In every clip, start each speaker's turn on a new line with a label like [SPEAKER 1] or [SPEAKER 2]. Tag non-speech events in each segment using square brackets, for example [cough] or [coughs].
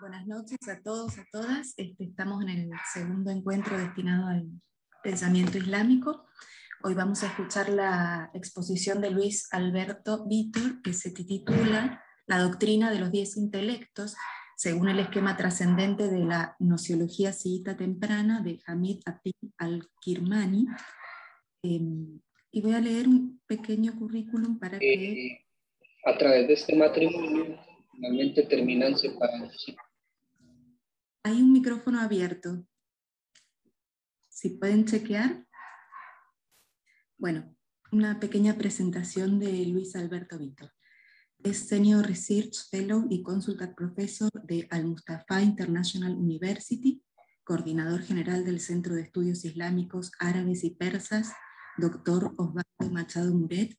[SPEAKER 1] buenas noches a todos, a todas. Este, estamos en el segundo encuentro destinado al pensamiento islámico. Hoy vamos a escuchar la exposición de Luis Alberto Vitor que se titula La doctrina de los diez intelectos, según el esquema trascendente de la nociología siíta temprana de Hamid Ati al-Kirmani. Em, y voy a leer un pequeño currículum para que... Eh,
[SPEAKER 2] a través de este matrimonio finalmente terminan separándose
[SPEAKER 1] hay un micrófono abierto. Si pueden chequear. Bueno, una pequeña presentación de Luis Alberto Víctor. Es Senior Research Fellow y Consultant Professor de Al-Mustafa International University, coordinador general del Centro de Estudios Islámicos Árabes y Persas, doctor Osvaldo Machado Muret,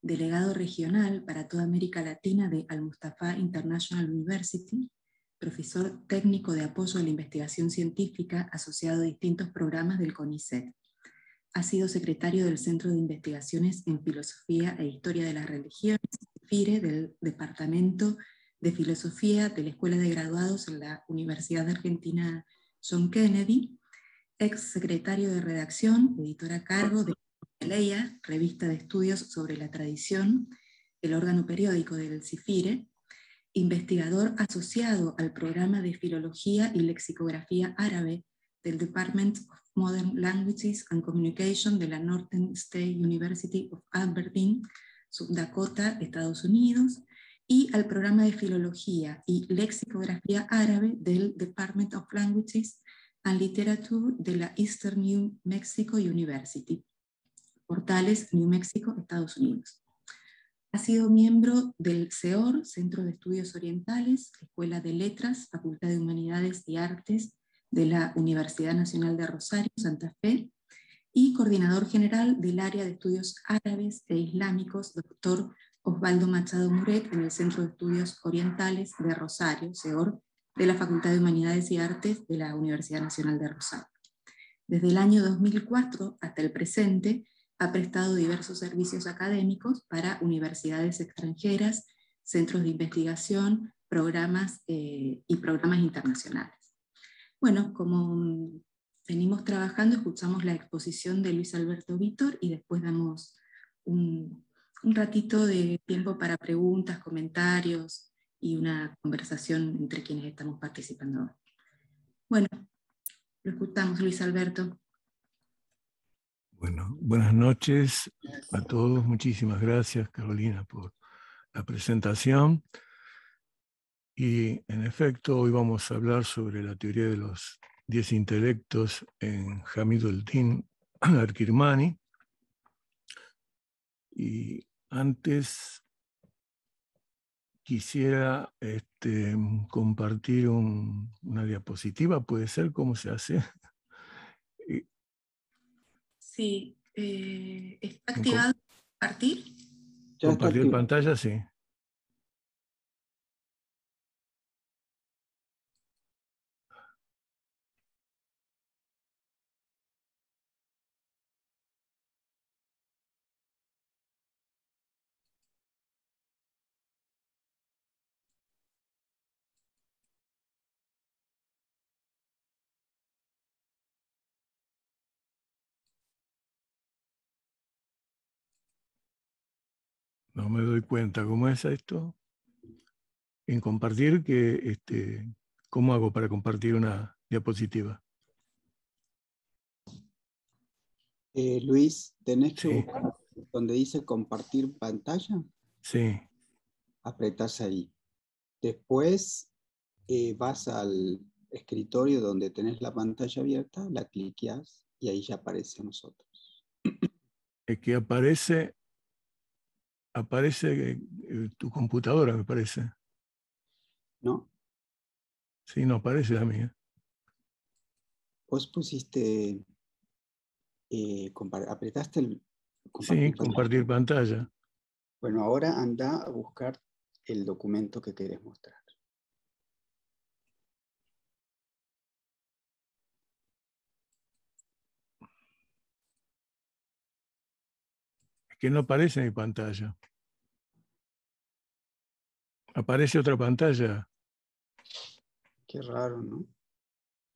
[SPEAKER 1] delegado regional para toda América Latina de Al-Mustafa International University, profesor técnico de apoyo a la investigación científica asociado a distintos programas del CONICET. Ha sido secretario del Centro de Investigaciones en Filosofía e Historia de la Religión, FIRE, del Departamento de Filosofía de la Escuela de Graduados en la Universidad de Argentina John Kennedy, ex secretario de redacción, editor a cargo de Leia, revista de estudios sobre la tradición, el órgano periódico del CIFIRE, investigador asociado al programa de Filología y Lexicografía Árabe del Department of Modern Languages and Communication de la Northern State University of Aberdeen, Dakota, Estados Unidos, y al programa de Filología y Lexicografía Árabe del Department of Languages and Literature de la Eastern New Mexico University, Portales, New Mexico, Estados Unidos. Ha sido miembro del CEOR, Centro de Estudios Orientales, Escuela de Letras, Facultad de Humanidades y Artes de la Universidad Nacional de Rosario, Santa Fe, y coordinador general del área de estudios árabes e islámicos, doctor Osvaldo Machado Muret, en el Centro de Estudios Orientales de Rosario, CEOR, de la Facultad de Humanidades y Artes de la Universidad Nacional de Rosario. Desde el año 2004 hasta el presente, ha prestado diversos servicios académicos para universidades extranjeras, centros de investigación, programas eh, y programas internacionales. Bueno, como mm, venimos trabajando, escuchamos la exposición de Luis Alberto víctor y después damos un, un ratito de tiempo para preguntas, comentarios y una conversación entre quienes estamos participando. Bueno, lo escuchamos, Luis Alberto.
[SPEAKER 3] Bueno, buenas noches a todos. Muchísimas gracias, Carolina, por la presentación. Y en efecto, hoy vamos a hablar sobre la teoría de los 10 intelectos en Hamid el-Din [clears throat] Al-Kirmani. Y antes quisiera este, compartir una diapositiva, puede ser cómo se hace.
[SPEAKER 1] Sí, eh, ¿está activado compartir?
[SPEAKER 3] compartir pantalla, sí. me doy cuenta. ¿Cómo es esto? En compartir, que, este, ¿cómo hago para compartir una diapositiva?
[SPEAKER 2] Eh, Luis, tenés que donde dice compartir pantalla. Sí. apretas ahí. Después eh, vas al escritorio donde tenés la pantalla abierta, la cliqueas y ahí ya aparece a nosotros.
[SPEAKER 3] Es que aparece aparece eh, tu computadora, me parece. ¿No? Sí, no aparece la mía.
[SPEAKER 2] Vos pusiste, eh, apretaste el...
[SPEAKER 3] sí, compartir pantalla.
[SPEAKER 2] Bueno, ahora anda a buscar el documento que querés mostrar.
[SPEAKER 3] que no aparece en mi pantalla. Aparece otra pantalla.
[SPEAKER 4] Qué raro, ¿no?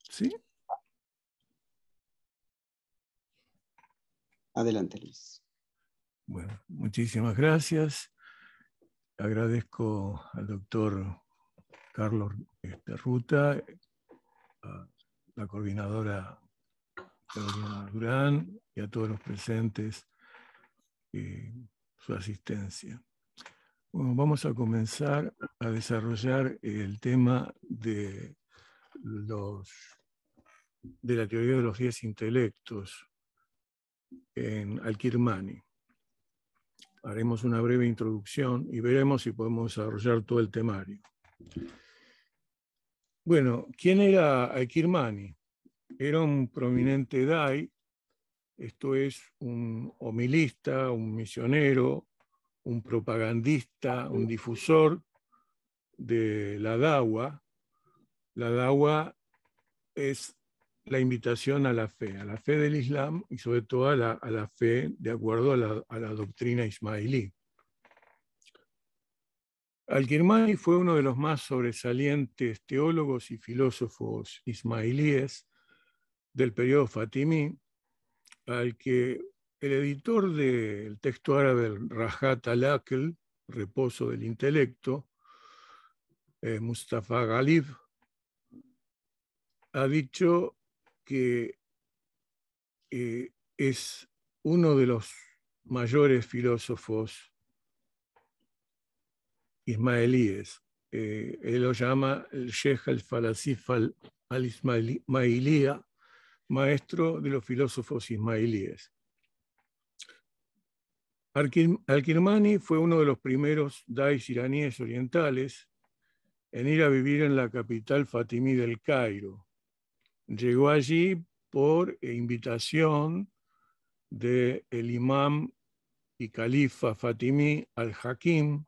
[SPEAKER 4] Sí.
[SPEAKER 2] Adelante, Luis.
[SPEAKER 3] Bueno, muchísimas gracias. Agradezco al doctor Carlos este, Ruta, a la coordinadora Carolina Durán y a todos los presentes eh, su asistencia. Bueno, vamos a comenzar a desarrollar el tema de, los, de la teoría de los diez intelectos en al Haremos una breve introducción y veremos si podemos desarrollar todo el temario. Bueno, ¿quién era Al-Kirmani? Era un prominente Dai esto es un homilista, un misionero, un propagandista, un difusor de la dawa. La dawa es la invitación a la fe, a la fe del Islam y sobre todo a la, fe de acuerdo a la, a la doctrina ismailí. Al-Kirmani fue uno de los más sobresalientes teólogos y filósofos ismailíes del periodo fatimí al que el editor del texto árabe Rajat al aql Reposo del Intelecto, eh, Mustafa Galib, ha dicho que eh, es uno de los mayores filósofos ismaelíes. Eh, él lo llama el Sheikh al-Falasif al-Ismailía, maestro de los filósofos ismailíes. Al-Kirmani fue uno de los primeros dais iraníes orientales en ir a vivir en la capital fatimí del Cairo. Llegó allí por invitación del el imam y califa fatimí al-Hakim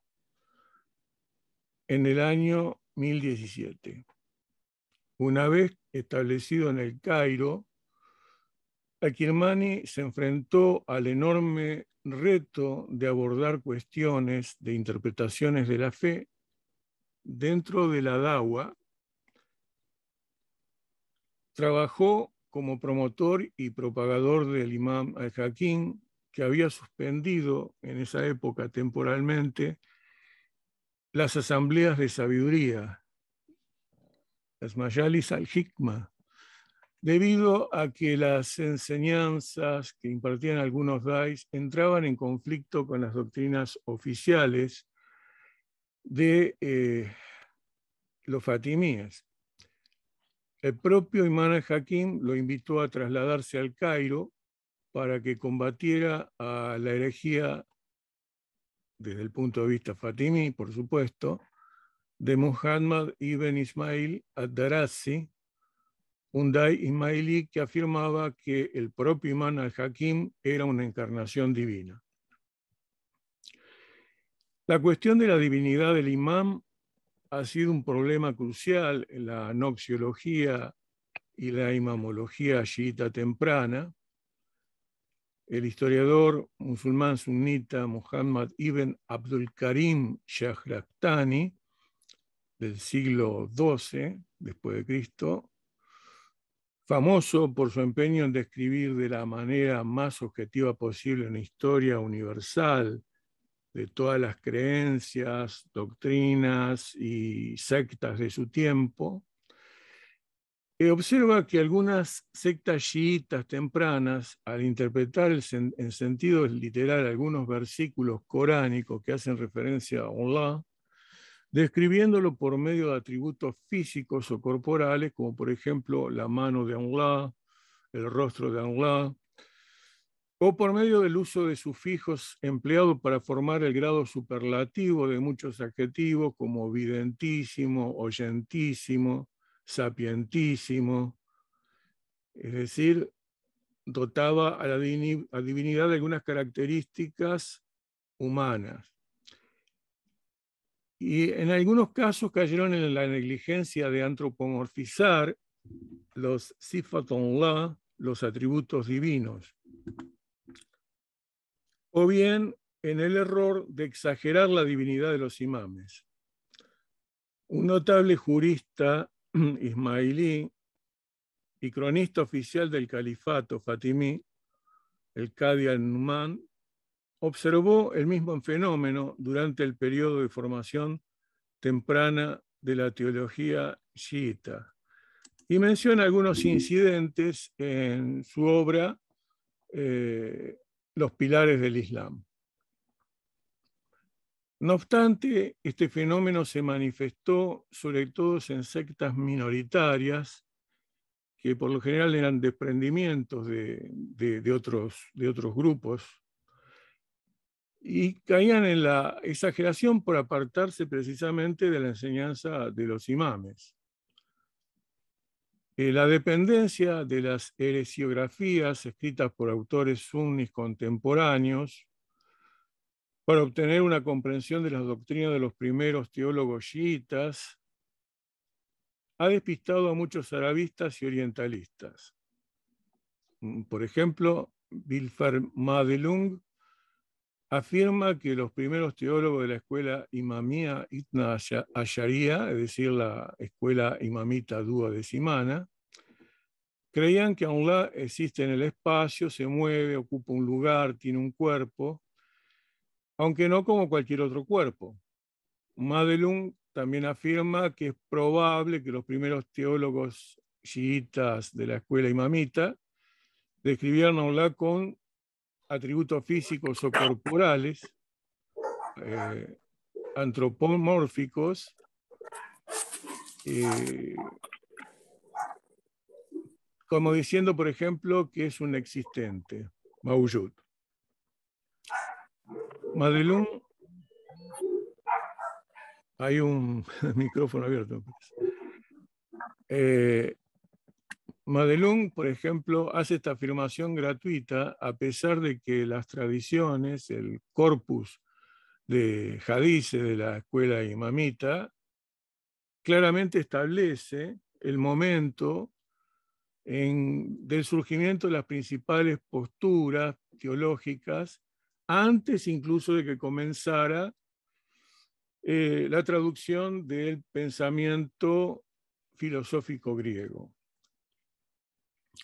[SPEAKER 3] en el año 1017. Una vez establecido en el Cairo, Akirmani se enfrentó al enorme reto de abordar cuestiones de interpretaciones de la fe dentro de la DAWA. Trabajó como promotor y propagador del imam al-Hakim, que había suspendido en esa época temporalmente las asambleas de sabiduría, las mayalis al hikmah debido a que las enseñanzas que impartían algunos dais entraban en conflicto con las doctrinas oficiales de eh, los fatimíes. El propio Imán al-Hakim lo invitó a trasladarse al Cairo para que combatiera a la herejía, desde el punto de vista fatimí, por supuesto, de Muhammad ibn Ismail ad darazi Unday Ismaili, que afirmaba que el propio imán al-Hakim era una encarnación divina. La cuestión de la divinidad del imán ha sido un problema crucial en la noxiología y la imamología chiita temprana. El historiador musulmán sunnita Muhammad ibn Abdul Karim Shahraktani del siglo XII después de Cristo famoso por su empeño en describir de la manera más objetiva posible una historia universal de todas las creencias, doctrinas y sectas de su tiempo, eh, observa que algunas sectas chiitas tempranas, al interpretar en sentido literal algunos versículos coránicos que hacen referencia a Allah, describiéndolo por medio de atributos físicos o corporales, como por ejemplo la mano de Angla, el rostro de Angla, o por medio del uso de sufijos empleados para formar el grado superlativo de muchos adjetivos como videntísimo, oyentísimo, sapientísimo, es decir, dotaba a la divinidad de algunas características humanas y en algunos casos cayeron en la negligencia de antropomorfizar los la los atributos divinos, o bien en el error de exagerar la divinidad de los imames. Un notable jurista [clears throat] ismailí y cronista oficial del califato fatimí, el Qadi al-Numan, observó el mismo fenómeno durante el periodo de formación temprana de la teología chiita y menciona algunos incidentes en su obra eh, Los pilares del Islam. No obstante, este fenómeno se manifestó sobre todo en sectas minoritarias que por lo general eran desprendimientos de, otros, de otros grupos y caían en la exageración por apartarse precisamente de la enseñanza de los imames. Eh, la dependencia de las heresiografías escritas por autores sunnis contemporáneos para obtener una comprensión de las doctrinas de los primeros teólogos chiitas ha despistado a muchos arabistas y orientalistas. Mm, por ejemplo, Wilfer Madelung afirma que los primeros teólogos de la escuela imamía Itna Asharia, es decir, la escuela imamita dúa Simana, creían que Allah existe en el espacio, se mueve, ocupa un lugar, tiene un cuerpo, aunque no como cualquier otro cuerpo. Madelung también afirma que es probable que los primeros teólogos chiitas de la escuela imamita describieran a Allah con atributos físicos o corporales, eh, antropomórficos, eh, como diciendo, por ejemplo, que es un existente, Mauyut. madelun, hay un [laughs] micrófono abierto. Eh, Madelung, por ejemplo, hace esta afirmación gratuita a pesar de que las tradiciones, el corpus de Jadice de la escuela imamita, claramente establece el momento del surgimiento de las principales posturas teológicas antes incluso de que comenzara eh, la traducción del pensamiento filosófico griego.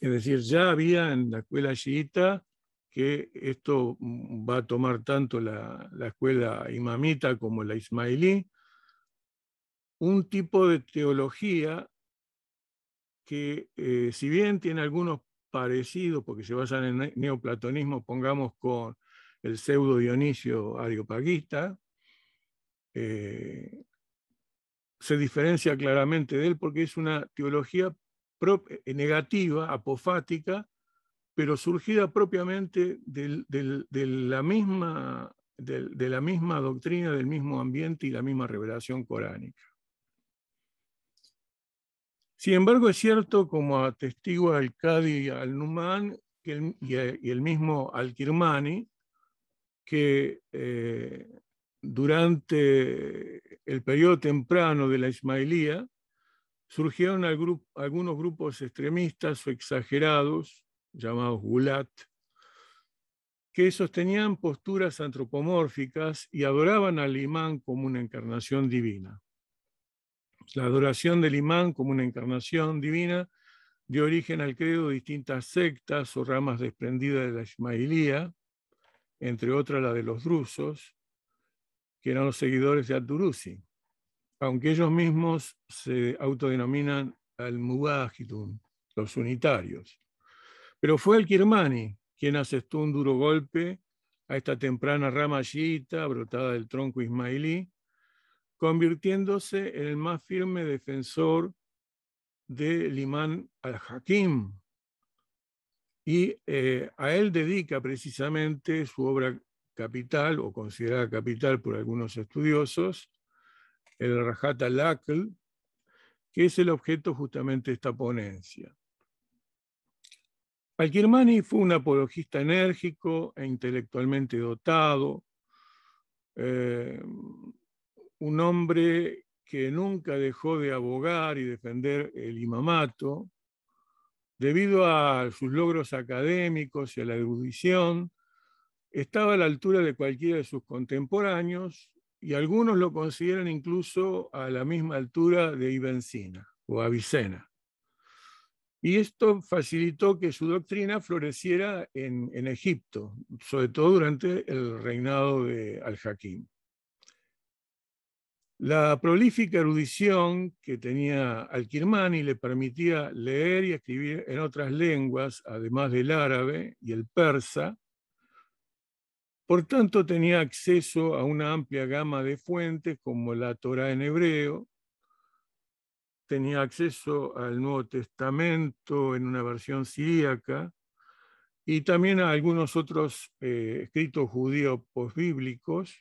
[SPEAKER 3] Es decir, ya había en la escuela chiita que esto va a tomar tanto la, escuela imamita como la ismailí, un tipo de teología que eh, si bien tiene algunos parecidos, porque se basan en el neoplatonismo, pongamos con el pseudo Dionisio Ariopaguista, eh, se diferencia claramente de él porque es una teología eh, eh, negativa, apofática, pero surgida propiamente de, la misma, doctrina, del mismo ambiente y la misma revelación coránica. Sin embargo, es cierto, como atestigua el y al-Numan y, el mismo al-Kirmani, que eh, durante el periodo temprano de la Ismailía, surgieron algunos grupos extremistas o exagerados, llamados gulat, que sostenían posturas antropomórficas y adoraban al imán como una encarnación divina. La adoración del imán como una encarnación divina dio origen al credo de distintas sectas o ramas desprendidas de la Ismailía, entre otras la de los drusos, que eran los seguidores de al aunque ellos mismos se autodenominan al-Mubajitun, los unitarios. Pero fue el Kirmani quien asestó un duro golpe a esta temprana rama brotada del tronco ismailí, convirtiéndose en el más firme defensor del imán al-Hakim. Y eh, a él dedica precisamente su obra capital, o considerada capital por algunos estudiosos, el Rajat al que es el objeto justamente de esta ponencia. Al-Kirmani fue un apologista enérgico e intelectualmente dotado, eh, un hombre que nunca dejó de abogar y defender el imamato, debido a sus logros académicos y a la erudición, estaba a la altura de cualquiera de sus contemporáneos y algunos lo consideran incluso a la misma altura de Ibencina o Avicena. Y esto facilitó que su doctrina floreciera en, Egipto, sobre todo durante el reinado de Al-Hakim. La prolífica erudición que tenía Al-Kirmani le permitía leer y escribir en otras lenguas, además del árabe y el persa, por tanto, tenía acceso a una amplia gama de fuentes como la Torah en hebreo, tenía acceso al Nuevo Testamento en una versión siríaca y también a algunos otros eh, escritos judíos postbíblicos.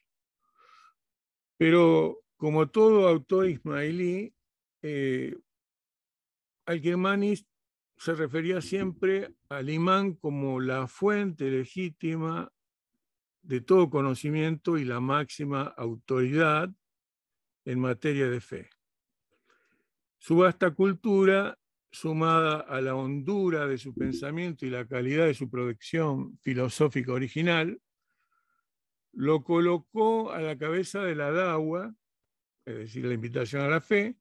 [SPEAKER 3] pero como todo autor ismailí, eh, Al-Germanis se refería siempre al imán como la fuente legítima de todo conocimiento y la máxima autoridad en materia de fe. Su vasta cultura, sumada a la hondura de su pensamiento y la calidad de su producción filosófica original, lo colocó a la cabeza de la dawa, es decir, la invitación a la fe,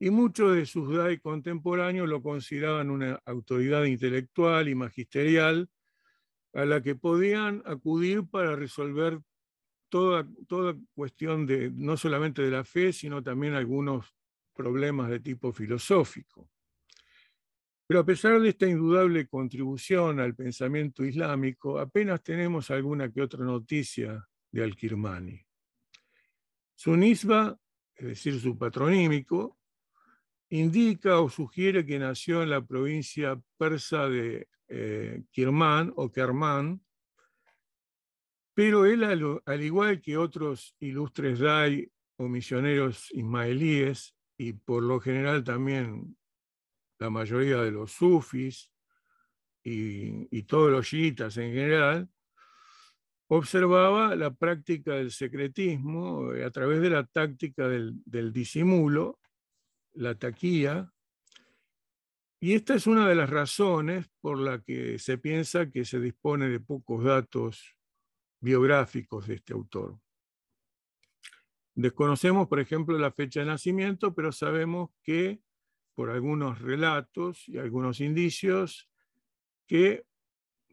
[SPEAKER 3] y muchos de sus dai contemporáneos lo consideraban una autoridad intelectual y magisterial a la que podían acudir para resolver toda, toda cuestión de, no solamente de la fe, sino también algunos problemas de tipo filosófico. Pero a pesar de esta indudable contribución al pensamiento islámico, apenas tenemos alguna que otra noticia de Al-Kirmani. Su nisba, es decir, su patronímico, indica o sugiere que nació en la provincia persa de eh, o Kerman, pero él, al, igual que otros ilustres Dai o misioneros ismaelíes, y por lo general también la mayoría de los sufis y, todos los yitas en general, observaba la práctica del secretismo eh, a través de la táctica del, del disimulo, la taquía, y esta es una de las razones por la que se piensa que se dispone de pocos datos biográficos de este autor. Desconocemos, por ejemplo, la fecha de nacimiento, pero sabemos que por algunos relatos y algunos indicios que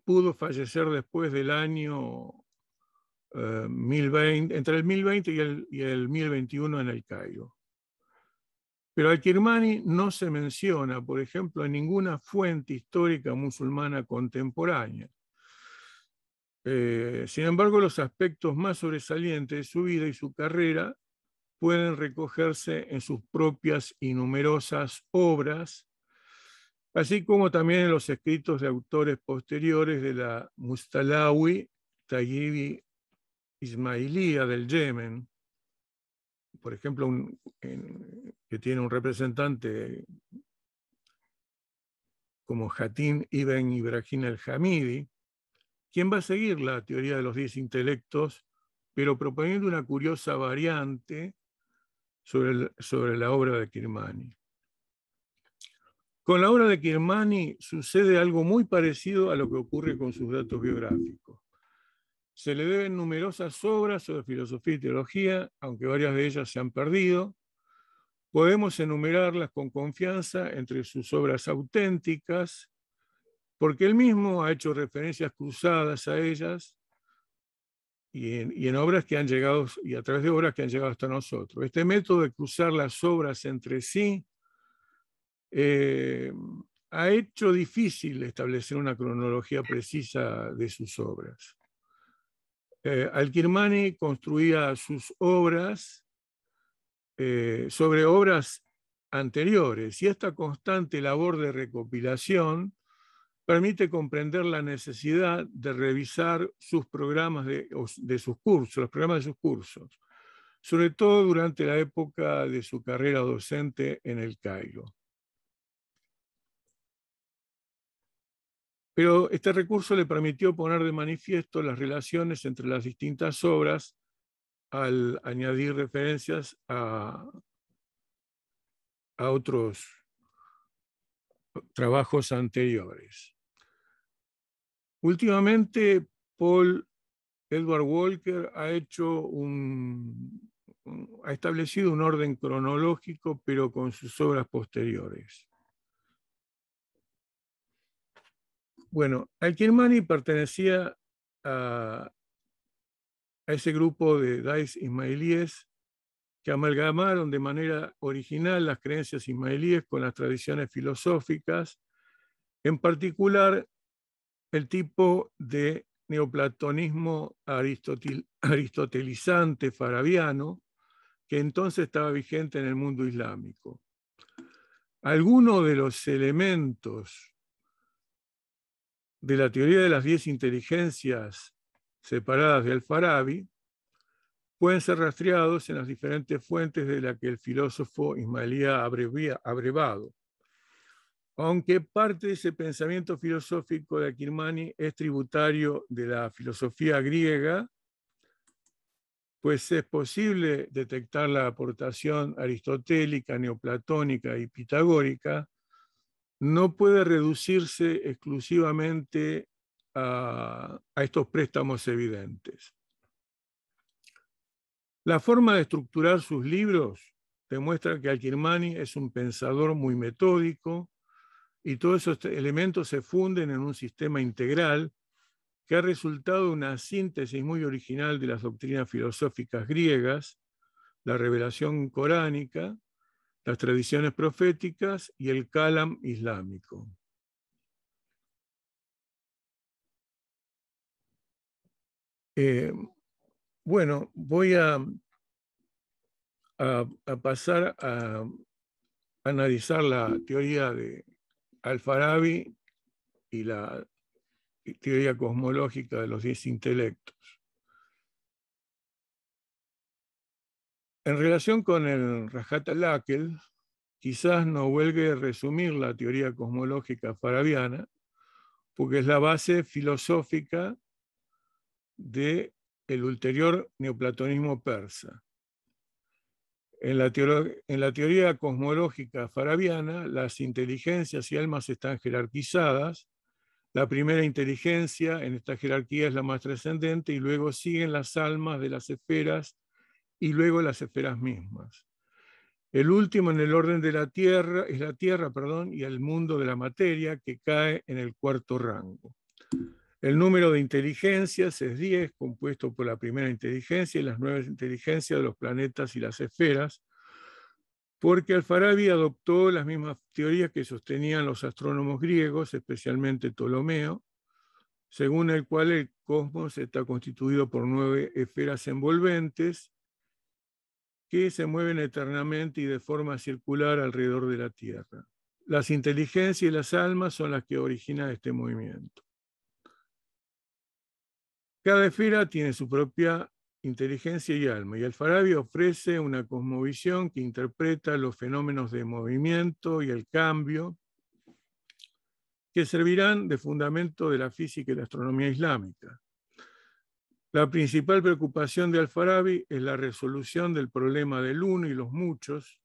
[SPEAKER 3] pudo fallecer después del año 1020, eh, entre el 1020 y el, y el 1021 en el Cairo. Pero al-Kirmani no se menciona, por ejemplo, en ninguna fuente histórica musulmana contemporánea. Eh, sin embargo, los aspectos más sobresalientes de su vida y su carrera pueden recogerse en sus propias y numerosas obras, así como también en los escritos de autores posteriores de la Mustalawi Tayyibi Ismailía del Yemen, por ejemplo, que tiene un representante como Hatim Ibn Ibrahim al-Hamidi, quien va a seguir la teoría de los 10 intelectos, pero proponiendo una curiosa variante sobre, sobre la obra de Kirmani. Con la obra de Kirmani sucede algo muy parecido a lo que ocurre con sus datos biográficos. Se le deben numerosas obras sobre filosofía y teología, aunque varias de ellas se han perdido. Podemos enumerarlas con confianza entre sus obras auténticas, porque él mismo ha hecho referencias cruzadas a ellas y en, obras que han llegado y a través de obras que han llegado hasta nosotros. Este método de cruzar las obras entre sí eh, ha hecho difícil establecer una cronología precisa de sus obras. Eh, al construía sus obras eh, sobre obras anteriores y esta constante labor de recopilación permite comprender la necesidad de revisar sus programas de, sus cursos, los programas de sus cursos, sobre todo durante la época de su carrera docente en el Cairo. Pero este recurso le permitió poner de manifiesto las relaciones entre las distintas obras al añadir referencias a, otros trabajos anteriores. Últimamente, Paul Edward Walker ha hecho ha establecido un orden cronológico, pero con sus obras posteriores. Bueno, Al-Kirmani pertenecía a, ese grupo de Dais ismailíes que amalgamaron de manera original las creencias ismaelíes con las tradiciones filosóficas, en particular el tipo de neoplatonismo aristotelizante farabiano que entonces estaba vigente en el mundo islámico. Algunos de los elementos de la teoría de las diez inteligencias separadas de Al-Farabi pueden ser rastreados en las diferentes fuentes de las que el filósofo Ismaelía ha abrevado, aunque parte de ese pensamiento filosófico de Akirmani es tributario de la filosofía griega, pues es posible detectar la aportación aristotélica, neoplatónica y pitagórica no puede reducirse exclusivamente a, estos préstamos evidentes. La forma de estructurar sus libros demuestra que Al-Kirmani es un pensador muy metódico y todos esos elementos se funden en un sistema integral que ha resultado una síntesis muy original de las doctrinas filosóficas griegas, la revelación coránica las tradiciones proféticas y el Kalam islámico. Eh, bueno, voy a, pasar a, analizar la teoría de Al-Farabi y la teoría cosmológica de los diez intelectos. En relación con el Rajat al-Akel, quizás no a resumir la teoría cosmológica farabiana, porque es la base filosófica del el ulterior neoplatonismo persa. En la, en la, teoría cosmológica farabiana, las inteligencias y almas están jerarquizadas. La primera inteligencia en esta jerarquía es la más trascendente y luego siguen las almas de las esferas y luego las esferas mismas. El último en el orden de la Tierra es la Tierra, perdón, y el mundo de la materia que cae en el cuarto rango. El número de inteligencias es 10, compuesto por la primera inteligencia y las nuevas inteligencias de los planetas y las esferas, porque Alfarabi adoptó las mismas teorías que sostenían los astrónomos griegos, especialmente Ptolomeo, según el cual el cosmos está constituido por nueve esferas envolventes que se mueven eternamente y de forma circular alrededor de la Tierra. Las inteligencias y las almas son las que originan este movimiento. Cada esfera tiene su propia inteligencia y alma, y el farabi ofrece una cosmovisión que interpreta los fenómenos de movimiento y el cambio que servirán de fundamento de la física y la astronomía islámica. La principal preocupación de Alfarabi es la resolución del problema del uno y los muchos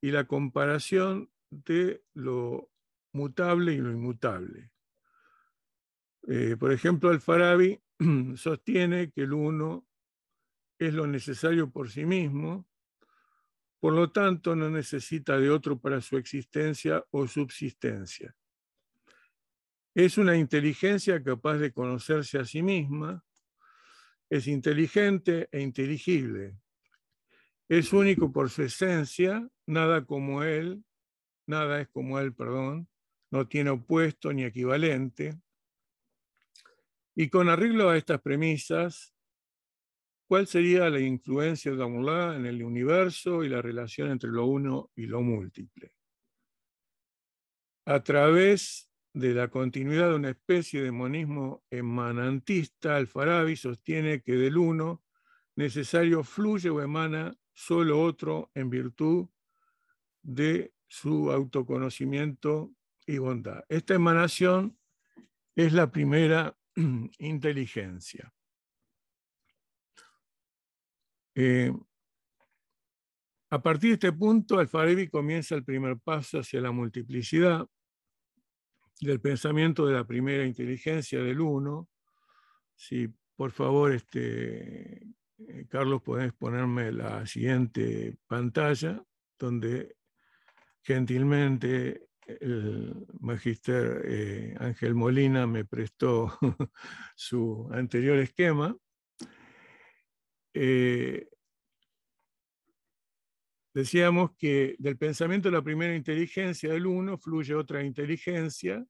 [SPEAKER 3] y la comparación de lo mutable y lo inmutable. Eh, por ejemplo, Alfarabi [clears throat] sostiene que el uno es lo necesario por sí mismo, por lo tanto no necesita de otro para su existencia o subsistencia. Es una inteligencia capaz de conocerse a sí misma es inteligente e inteligible. Es único por su esencia, nada como él, nada es como él, perdón, no tiene opuesto ni equivalente. Y con arreglo a estas premisas, ¿cuál sería la influencia de Amulá en el universo y la relación entre lo uno y lo múltiple? A través de la continuidad de una especie de monismo emanantista, al sostiene que del uno necesario fluye o emana solo otro en virtud de su autoconocimiento y bondad. Esta emanación es la primera [clears throat] inteligencia. Eh, a partir de este punto, Alfarabi comienza el primer paso hacia la multiplicidad del pensamiento de la primera inteligencia del uno. Si por favor, este, eh, Carlos, podés ponerme la siguiente pantalla, donde gentilmente el magister eh, Ángel Molina me prestó [laughs] su anterior esquema. Eh, Decíamos que del pensamiento de la primera inteligencia del uno fluye otra inteligencia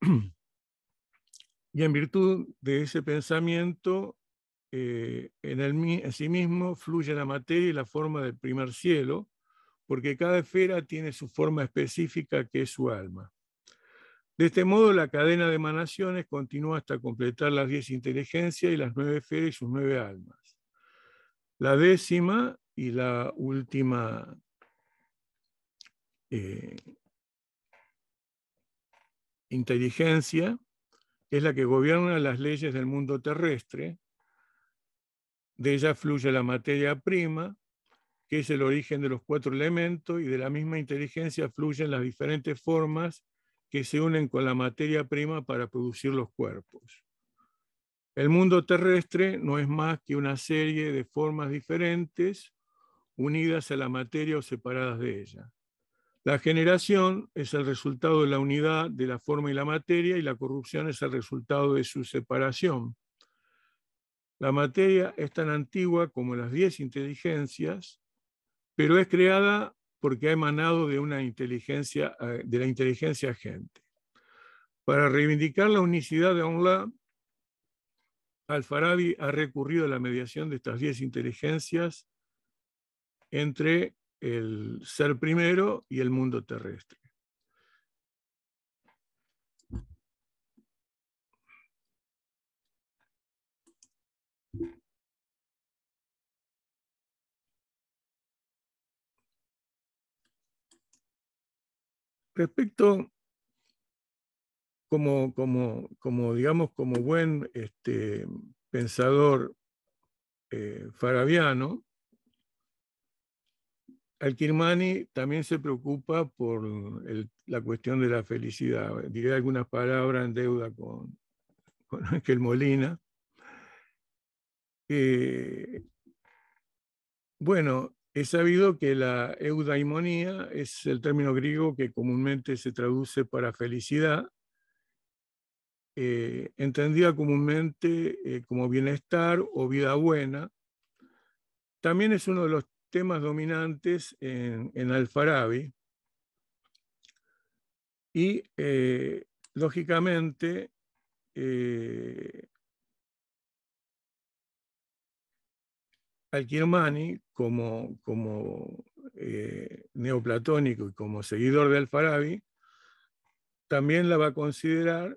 [SPEAKER 2] [clears throat]
[SPEAKER 3] y en virtud de ese pensamiento eh, en, el, en sí mismo fluye la materia y la forma del primer cielo, porque cada esfera tiene su forma específica que es su alma. De este modo, la cadena de emanaciones continúa hasta completar las diez inteligencias y las nueve esferas y sus nueve almas. La décima y la última eh, inteligencia es la que gobierna las leyes del mundo terrestre. De ella fluye la materia prima, que es el origen de los cuatro elementos, y de la misma inteligencia fluyen las diferentes formas que se unen con la materia prima para producir los cuerpos. El mundo terrestre no es más que una serie de formas diferentes unidas a la materia o separadas de ella. La generación es el resultado de la unidad de la forma y la materia y la corrupción es el resultado de su separación. La materia es tan antigua como las diez inteligencias, pero es creada porque ha emanado de, una inteligencia, eh, de la inteligencia agente. Para reivindicar la unicidad de Onla, Al-Farabi ha recurrido a la mediación de estas diez inteligencias entre el ser primero y el mundo terrestre. Respecto, como, como, digamos, como buen este, pensador eh, farabiano, al-Kirmani también se preocupa por la cuestión de la felicidad. Diré algunas palabras en deuda con, [laughs] con Ángel Molina. Eh, bueno, he sabido que la eudaimonía es el término griego que comúnmente se traduce para felicidad, eh, entendida comúnmente eh, como bienestar o vida buena. También es uno de los temas dominantes en, Alfarabi y eh, lógicamente eh, al como, como eh, neoplatónico y como seguidor de Al-Farabi también la va a considerar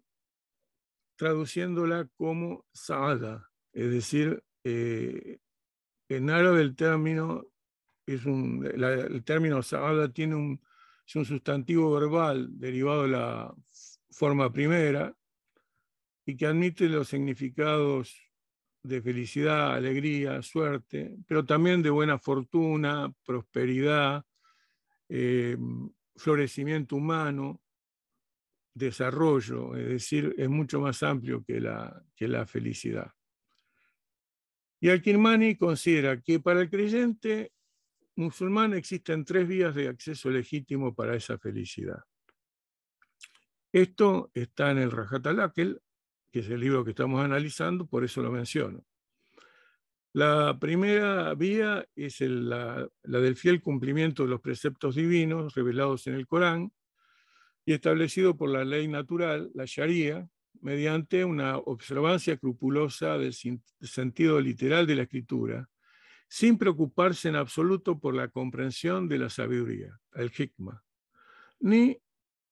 [SPEAKER 3] traduciéndola como Saada, es decir, en árabe el término es un, el término sabada tiene un, es un sustantivo verbal derivado de la forma primera y que admite los significados de felicidad, alegría, suerte, pero también de buena fortuna, prosperidad, eh, florecimiento humano, desarrollo, es decir, es mucho más amplio que la, que la felicidad. Y al considera que para el creyente musulmán existen tres vías de acceso legítimo para esa felicidad. Esto está en el Rajat al que es el libro que estamos analizando, por eso lo menciono. La primera vía es la, la del fiel cumplimiento de los preceptos divinos revelados en el Corán y establecido por la ley natural, la Sharia, mediante una observancia escrupulosa del sentido literal de la escritura, sin preocuparse en absoluto por la comprensión de la sabiduría, el hikma, ni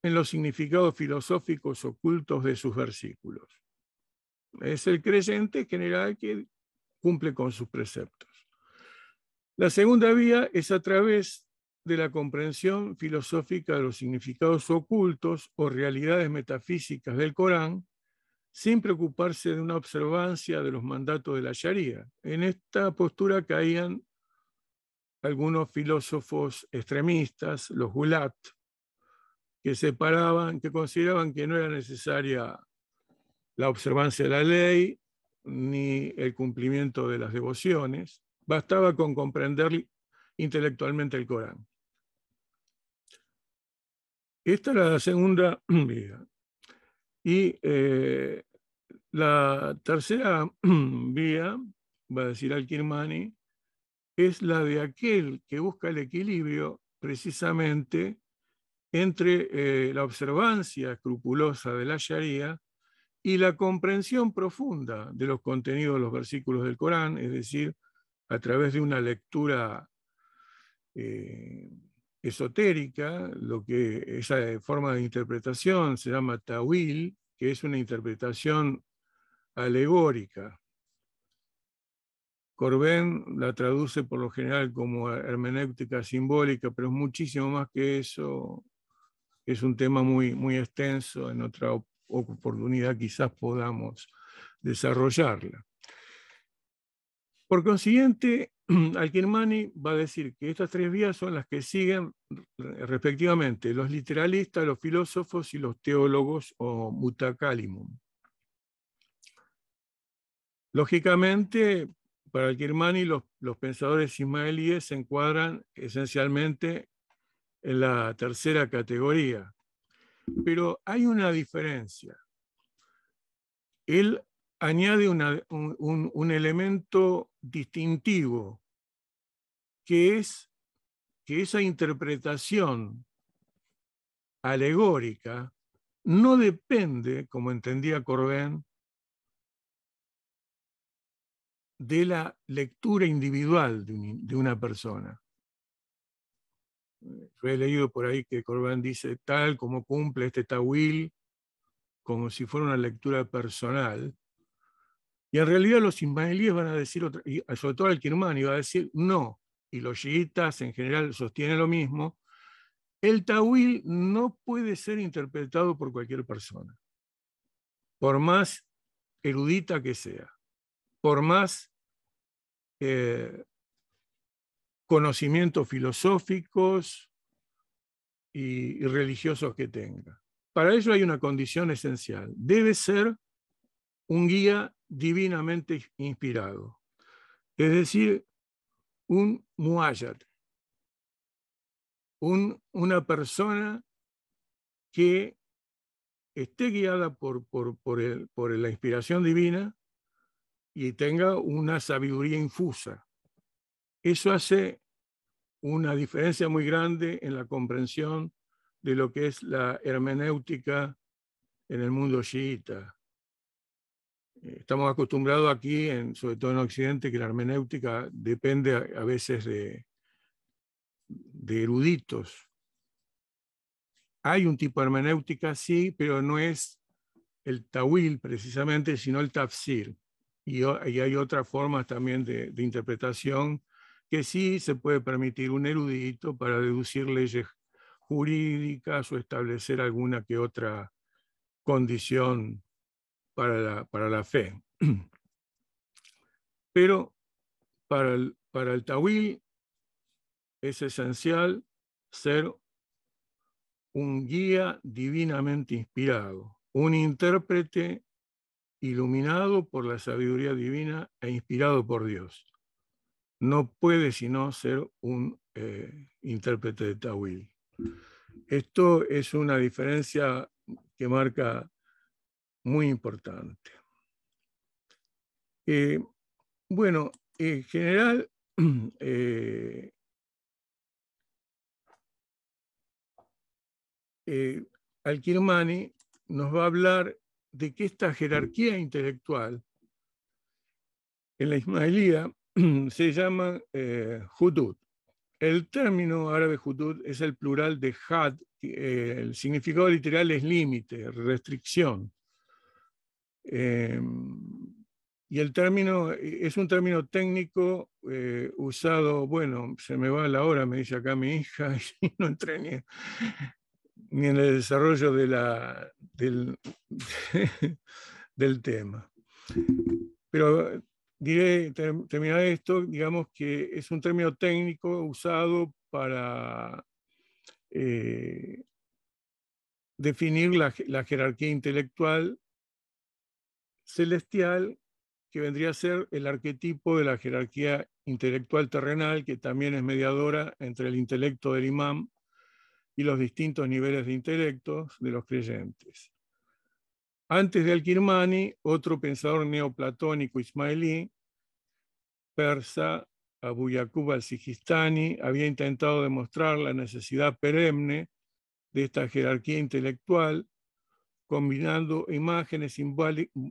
[SPEAKER 3] en los significados filosóficos ocultos de sus versículos. Es el creyente general que cumple con sus preceptos. La segunda vía es a través de la comprensión filosófica de los significados ocultos o realidades metafísicas del Corán sin preocuparse de una observancia de los mandatos de la Sharia. En esta postura caían algunos filósofos extremistas, los gulat, que separaban, que consideraban que no era necesaria la observancia de la ley ni el cumplimiento de las devociones, bastaba con comprender intelectualmente el Corán. Esta era la segunda [clears throat] vida. Y eh, la tercera [clears throat] vía, va a decir Al-Kirmani, es la de aquel que busca el equilibrio precisamente entre eh, la observancia escrupulosa de la Sharia y la comprensión profunda de los contenidos de los versículos del Corán, es decir, a través de una lectura eh, esotérica, lo que esa eh, forma de interpretación se llama tawil, que es una interpretación alegórica. Corbén la traduce por lo general como hermenéutica simbólica, pero es muchísimo más que eso. Es un tema muy, muy extenso, en otra oportunidad quizás podamos desarrollarla. Por consiguiente, [clears throat] Al-Kirmani va a decir que estas tres vías son las que siguen respectivamente los literalistas, los filósofos y los teólogos o mutacalimum. Lógicamente, para al los, los pensadores ismaelíes se encuadran esencialmente en la tercera categoría. Pero hay una diferencia. Él añade un, elemento distintivo, que es que esa interpretación alegórica no depende, como entendía Corbén, de la lectura individual de, una persona. Yo he leído por ahí que Corbán dice tal como cumple este Tawil, como si fuera una lectura personal, y en realidad los ismaelíes van a decir, eh, sobre todo el y iba a decir no, y los chiitas en general sostienen lo mismo, el Tawil no puede ser interpretado por cualquier persona, por más erudita que sea, por más eh, conocimientos filosóficos y, y religiosos que tenga. Para ello hay una condición esencial, debe ser un guía divinamente inspirado, es decir, un muayat, una persona que esté guiada por, por la inspiración divina y tenga una sabiduría infusa. Eso hace una diferencia muy grande en la comprensión de lo que es la hermenéutica en el mundo chiita. Eh, estamos acostumbrados aquí, en, sobre todo en Occidente, que la hermenéutica depende a, veces de, eruditos. Hay un tipo de hermenéutica, sí, pero no es el tawil precisamente, sino el tafsir. Y, hay otras formas también de, de, interpretación que sí se puede permitir un erudito para deducir leyes jurídicas o establecer alguna que otra condición para la, fe. [clears throat] Pero para el, para el Tawil es esencial ser un guía divinamente inspirado, un intérprete iluminado por la sabiduría divina e inspirado por Dios. No puede sino ser un eh, intérprete de Tawil. Esto es una diferencia que marca muy importante. Eh, bueno, en general, [clears throat] eh, eh, Al-Kirmani nos va a hablar de que esta jerarquía intelectual en la ismaelía [clears throat] se llama Hudud. El término árabe Hudud es el plural de Had, el significado literal es límite, restricción. Em, y el término e, es un término técnico eh, usado, bueno, se me va la hora, me dice acá mi hija, [laughs] y no entré ni, en el desarrollo [laughs] del, tema. Pero diré, terminar esto, digamos que es un término técnico usado para eh, definir la, la jerarquía intelectual celestial, que vendría a ser el arquetipo de la jerarquía intelectual terrenal, que también es mediadora entre el intelecto del imán y los distintos niveles de intelectos de los creyentes. Antes de Al-Kirmani, otro pensador neoplatónico ismailí persa, Abu Yaqub al-Sijistani, había intentado demostrar la necesidad perenne de esta jerarquía intelectual combinando imágenes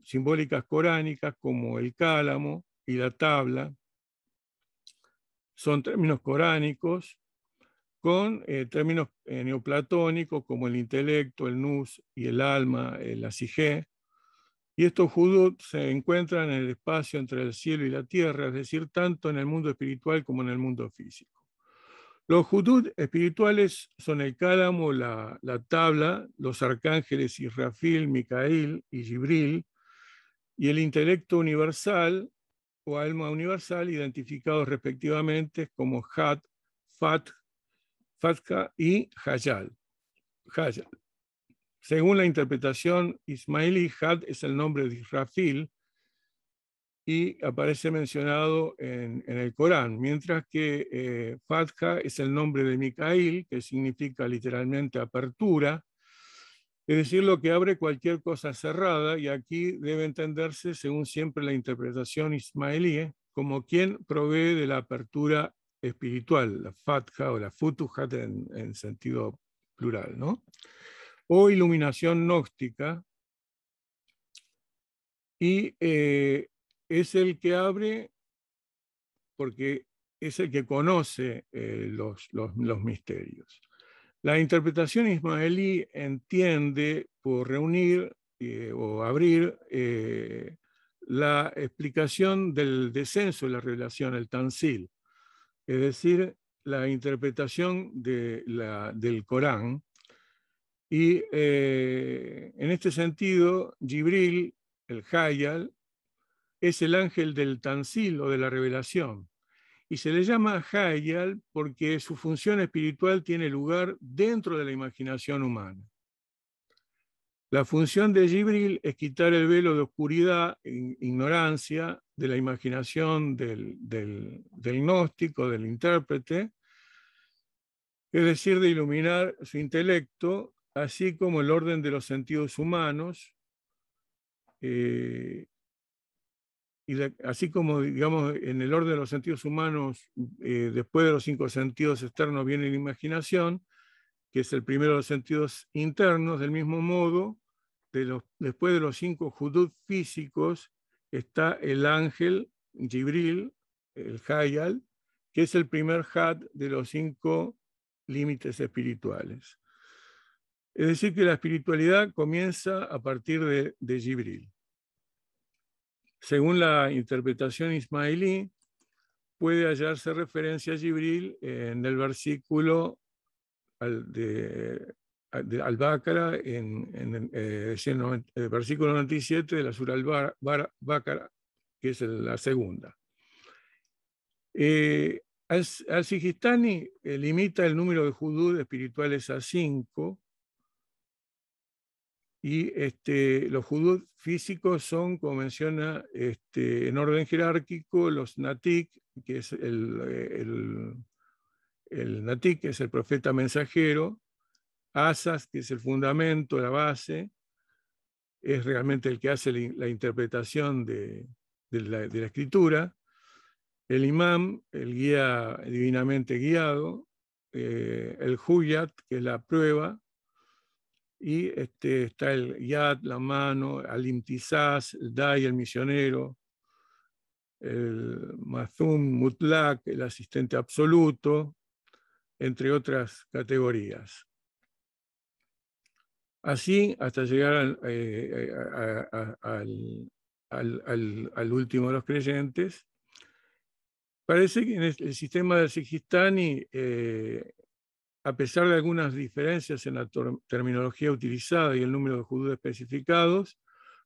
[SPEAKER 3] simbólicas coránicas como el cálamo y la tabla, son términos coránicos, con eh, términos eh, neoplatónicos como el intelecto, el nus y el alma, el asijé. Y estos judos se encuentran en el espacio entre el cielo y la tierra, es decir, tanto en el mundo espiritual como en el mundo físico. Los judud espirituales son el cálamo, la, tabla, los arcángeles Israfil, Micael y Gibril, y el intelecto universal o alma universal, identificados respectivamente como Hat, Fat, Fatka y Hayal. Según la interpretación ismaili Had es el nombre de Israfil, y aparece mencionado en, el Corán, mientras que eh, es el nombre de Micael, que significa literalmente apertura, es decir, lo que abre cualquier cosa cerrada, y aquí debe entenderse, según siempre la interpretación ismaelí, como quien provee de la apertura espiritual, la fatja o la futuhat en, sentido plural, ¿no? O iluminación gnóstica. Y eh, es el que abre porque es el que conoce eh, los, misterios. La interpretación ismaelí entiende por reunir eh, o abrir eh, la explicación del descenso de la revelación, el Tansil, es decir, la interpretación de del Corán. Y en este sentido, Gibril, el Hayal, es el ángel del Tansil o de la revelación. Y se le llama Hayal porque su función espiritual tiene lugar dentro de la imaginación humana. La función de Jibril es quitar el velo de oscuridad, e ignorancia, de la imaginación del, gnóstico, del intérprete, es decir, de iluminar su intelecto, así como el orden de los sentidos humanos, eh, y así como, digamos, en el orden de los sentidos humanos, eh, después de los cinco sentidos externos viene la imaginación, que es el primero de los sentidos internos, del mismo modo, después de los cinco judud físicos está el ángel Jibril, el Hayal, que es el primer Had de los cinco límites espirituales. Es decir, que la espiritualidad comienza a partir de, de Jibril. Según la interpretación ismailí, puede hallarse referencia a Jibril en el versículo al, de, en, el eh, versículo 97 de la Sura al que es la segunda. Eh, Al-Sijistani limita el número de judú espirituales a cinco, y este, los judíos físicos son, como menciona, este, en orden jerárquico, los natik, que es el, el, natik, que es el profeta mensajero, asas, que es el fundamento, la base, es realmente el que hace la, interpretación de, la, escritura, el imam, el guía divinamente guiado, eh, el huyat, que es la prueba, y este, está el Yad, la mano, al Imtizaz, el Dai, el misionero, el Mazum, Mutlak, el asistente absoluto, entre otras categorías. Así hasta llegar al, eh, último de los creyentes. Parece que en el, sistema del Sikhistani, eh, a pesar de algunas diferencias en la terminología utilizada y el número de judíos especificados,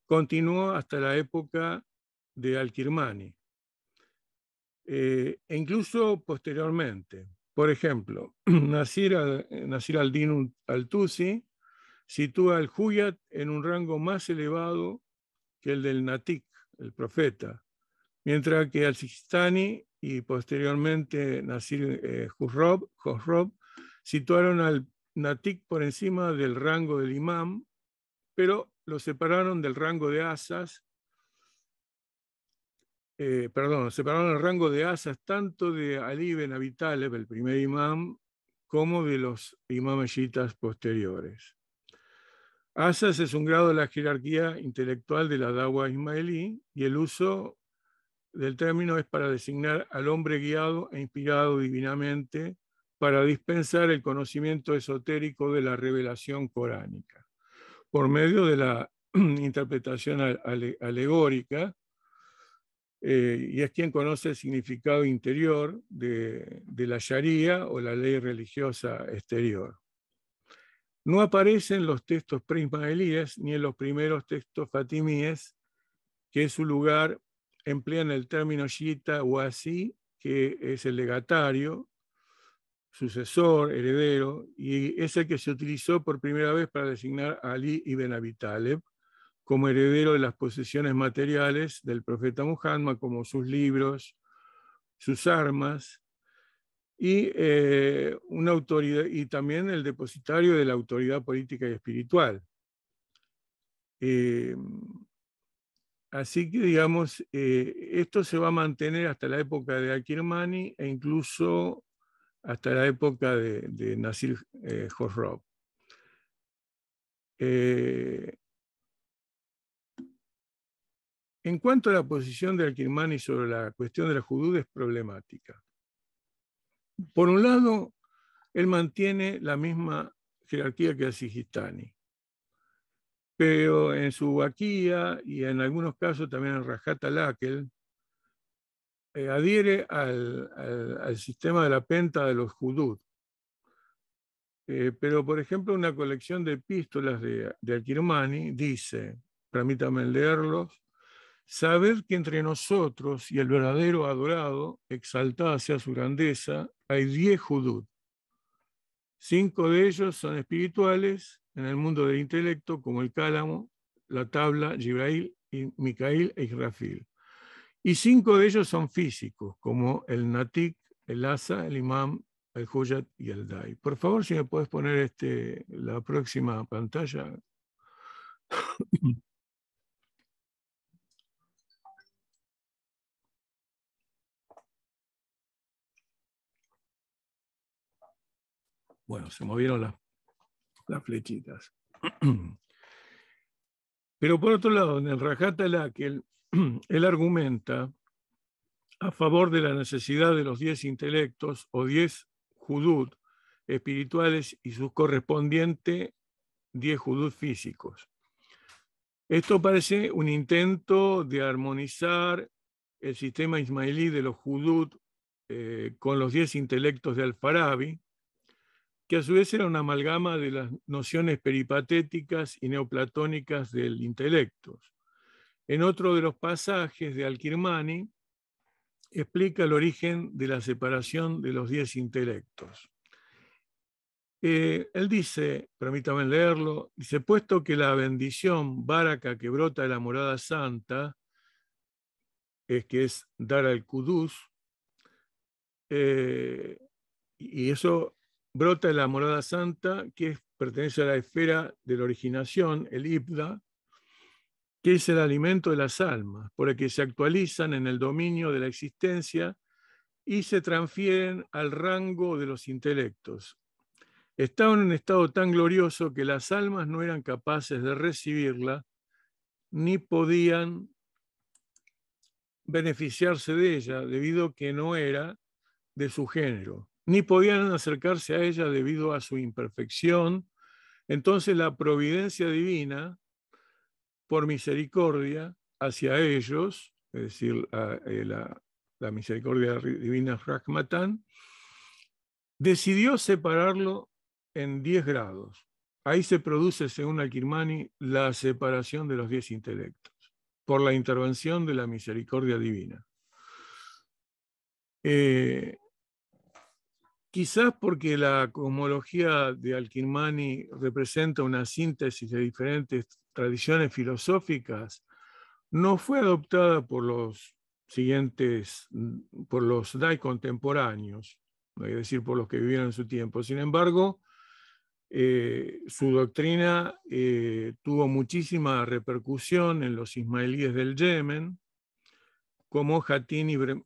[SPEAKER 3] continuó hasta la época de Al-Kirmani, eh, e incluso posteriormente. Por ejemplo, [clears throat] Nasir, al-Din al-Tusi sitúa al Huyat en un rango más elevado que el del Natik, el profeta, mientras que al-Sistani y posteriormente Nasir eh, Situaron al Natik por encima del rango del imam, pero lo separaron del rango de asas, eh, perdón, separaron el rango de asas tanto de Ali Ben el primer imam, como de los imameshitas posteriores. Asas es un grado de la jerarquía intelectual de la Dawa ismaelí y el uso del término es para designar al hombre guiado e inspirado divinamente para dispensar el conocimiento esotérico de la revelación coránica. Por medio de la [clears throat] interpretación alegórica, eh, y es quien conoce el significado interior de, la Sharia o la ley religiosa exterior. No aparecen los textos elías, ni en los primeros textos fatimíes, que en su lugar emplean el término shiita o así, que es el legatario, sucesor, heredero, y es el que se utilizó por primera vez para designar a Ali ibn Abi como heredero de las posesiones materiales del profeta Muhammad, como sus libros, sus armas, y, eh, una autoridad, y también el depositario de la autoridad política y espiritual. Eh, así que, digamos, eh, esto se va a mantener hasta la época de Akirmani e incluso hasta la época de, Nasir eh, eh, en cuanto a la posición de al sobre la cuestión de la judud es problemática. Por un lado, él mantiene la misma jerarquía que Sijistani, pero en su baquía y en algunos casos también en Rajat eh, adhiere al, sistema de la penta de los judú. Eh, pero, por ejemplo, una colección de epístolas de, de al dice, permítame leerlos, saber que entre nosotros y el verdadero adorado, exaltada sea su grandeza, hay diez judú. Cinco de ellos son espirituales en el mundo del intelecto, como el cálamo, la tabla, jibrail y Micael e Israfil y cinco de ellos son físicos, como el Natik, el Asa, el Imam, el Huyat y el Dai. Por favor, si me puedes poner este, la próxima pantalla. [coughs] Bueno, se movieron las, las flechitas. [coughs] Pero por otro lado, en el Rajat el [clears throat] él argumenta a favor de la necesidad de los diez intelectos o diez judud espirituales y sus correspondientes diez judud físicos. Esto parece un intento de armonizar el sistema ismailí de los judud eh, con los diez intelectos de Al-Farabi, que a su vez era una amalgama de las nociones peripatéticas y neoplatónicas del intelecto. En otro de los pasajes de Al-Kirmani, explica el origen de la separación de los diez intelectos. Eh, él dice, permítame leerlo, dice, puesto que la bendición baraca que brota de la morada santa, es que es dar al kudus, eh, y eso brota de la morada santa, que pertenece a la esfera de la originación, el ibda, que es el alimento de las almas, por que se actualizan en el dominio de la existencia y se transfieren al rango de los intelectos. Estaban en un estado tan glorioso que las almas no eran capaces de recibirla ni podían beneficiarse de ella debido a que no era de su género, ni podían acercarse a ella debido a su imperfección. Entonces la providencia divina por misericordia hacia ellos, es decir, la, eh, misericordia divina Fragmatán, decidió separarlo en 10 grados. Ahí se produce, según al la separación de los 10 intelectos por la intervención de la misericordia divina. Eh, quizás porque la cosmología de al representa una síntesis de diferentes tradiciones filosóficas, no fue adoptada por los siguientes, por los dai contemporáneos, es decir, por los que vivieron en su tiempo. Sin embargo, eh, su doctrina eh, tuvo muchísima repercusión en los ismaelíes del Yemen, como hatín Ibn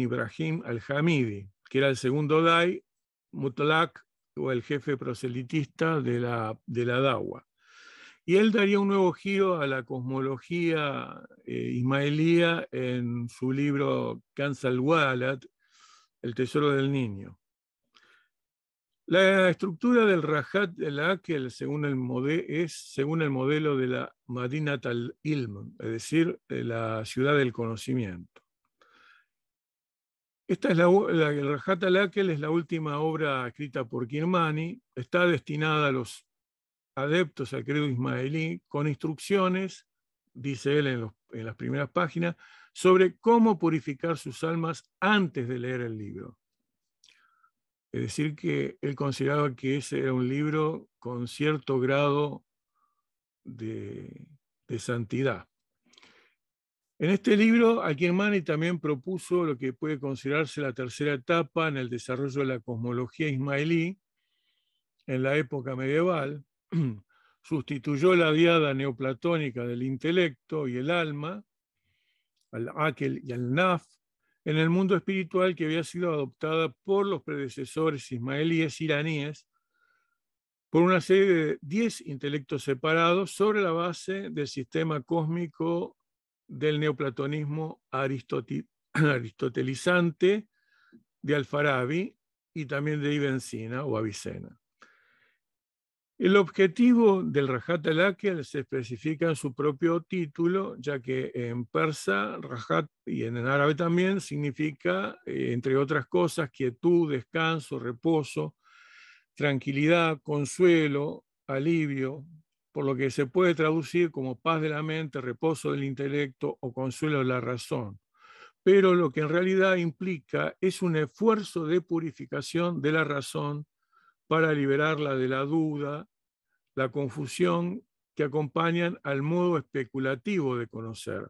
[SPEAKER 3] Ibrahim al-Hamidi, que era el segundo dai, Mutlak o el jefe proselitista de la, de la Dawa. Y él daría un nuevo giro a la cosmología eh, ismaelía en su libro Kansal walat El tesoro del niño. La estructura del Rajat al Akel según el es según el modelo de la Madinat al-Ilm, es decir, la ciudad del conocimiento. Esta es la, el Rajat al Akel es la última obra escrita por Kirmani, está destinada a los adeptos al credo ismaelí con instrucciones, dice él en, las primeras páginas, sobre cómo purificar sus almas antes de leer el libro. Es decir, que él consideraba que ese era un libro con cierto grado de, santidad. En este libro, mani también propuso lo que puede considerarse la tercera etapa en el desarrollo de la cosmología ismaelí en la época medieval, [clears throat] sustituyó la diada neoplatónica del intelecto y el alma, al Akel y al Naf, en el mundo espiritual que había sido adoptada por los predecesores ismaelíes iraníes por una serie de diez intelectos separados sobre la base del sistema cósmico del neoplatonismo [clears throat] aristotelizante de Alfarabi y también de Ibn Sina o Avicena. El objetivo del Rajat al se especifica en su propio título, ya que en persa Rajat y en árabe también significa, eh, entre otras cosas, quietud, descanso, reposo, tranquilidad, consuelo, alivio, por lo que se puede traducir como paz de la mente, reposo del intelecto o consuelo de la razón. Pero lo que en realidad implica es un esfuerzo de purificación de la razón para liberarla de la duda, la confusión que acompañan al modo especulativo de conocer.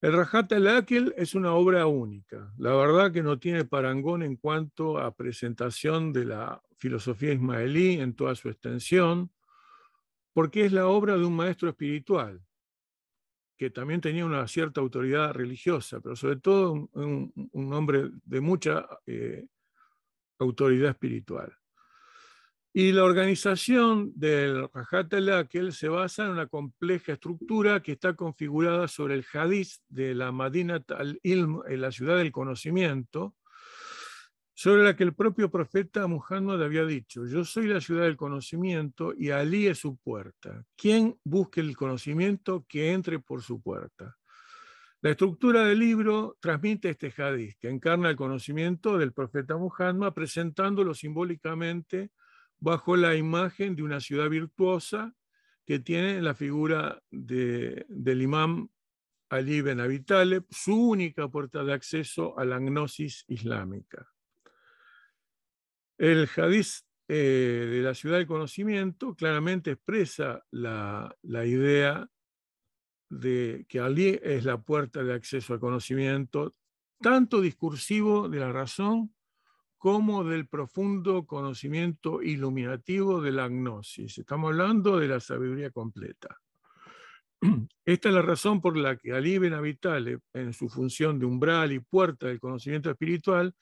[SPEAKER 3] El Rajat al-Akil es una obra única, la verdad que no tiene parangón en cuanto a presentación de la filosofía ismaelí en toda su extensión, porque es la obra de un maestro espiritual, que también tenía una cierta autoridad religiosa, pero sobre todo un, hombre de mucha eh, autoridad espiritual. Y la organización del Rajat al él se basa en una compleja estructura que está configurada sobre el hadiz de la Madinat al-Ilm, la ciudad del conocimiento, sobre la que el propio profeta Muhammad había dicho, yo soy la ciudad del conocimiento y Ali es su puerta. Quien busque el conocimiento, que entre por su puerta. La estructura del libro transmite este hadiz, que encarna el conocimiento del profeta Muhammad, presentándolo simbólicamente bajo la imagen de una ciudad virtuosa que tiene la figura del imam Ali Ben Abitaleb, su única puerta de acceso a la gnosis islámica. El hadiz eh, de la ciudad del conocimiento claramente expresa la, la idea de que Ali es la puerta de acceso al conocimiento, tanto discursivo de la razón como del profundo conocimiento iluminativo de la gnosis. Estamos hablando de la sabiduría completa. [clears throat] Esta es la razón por la que Ali Vitale, en su función de umbral y puerta del conocimiento espiritual,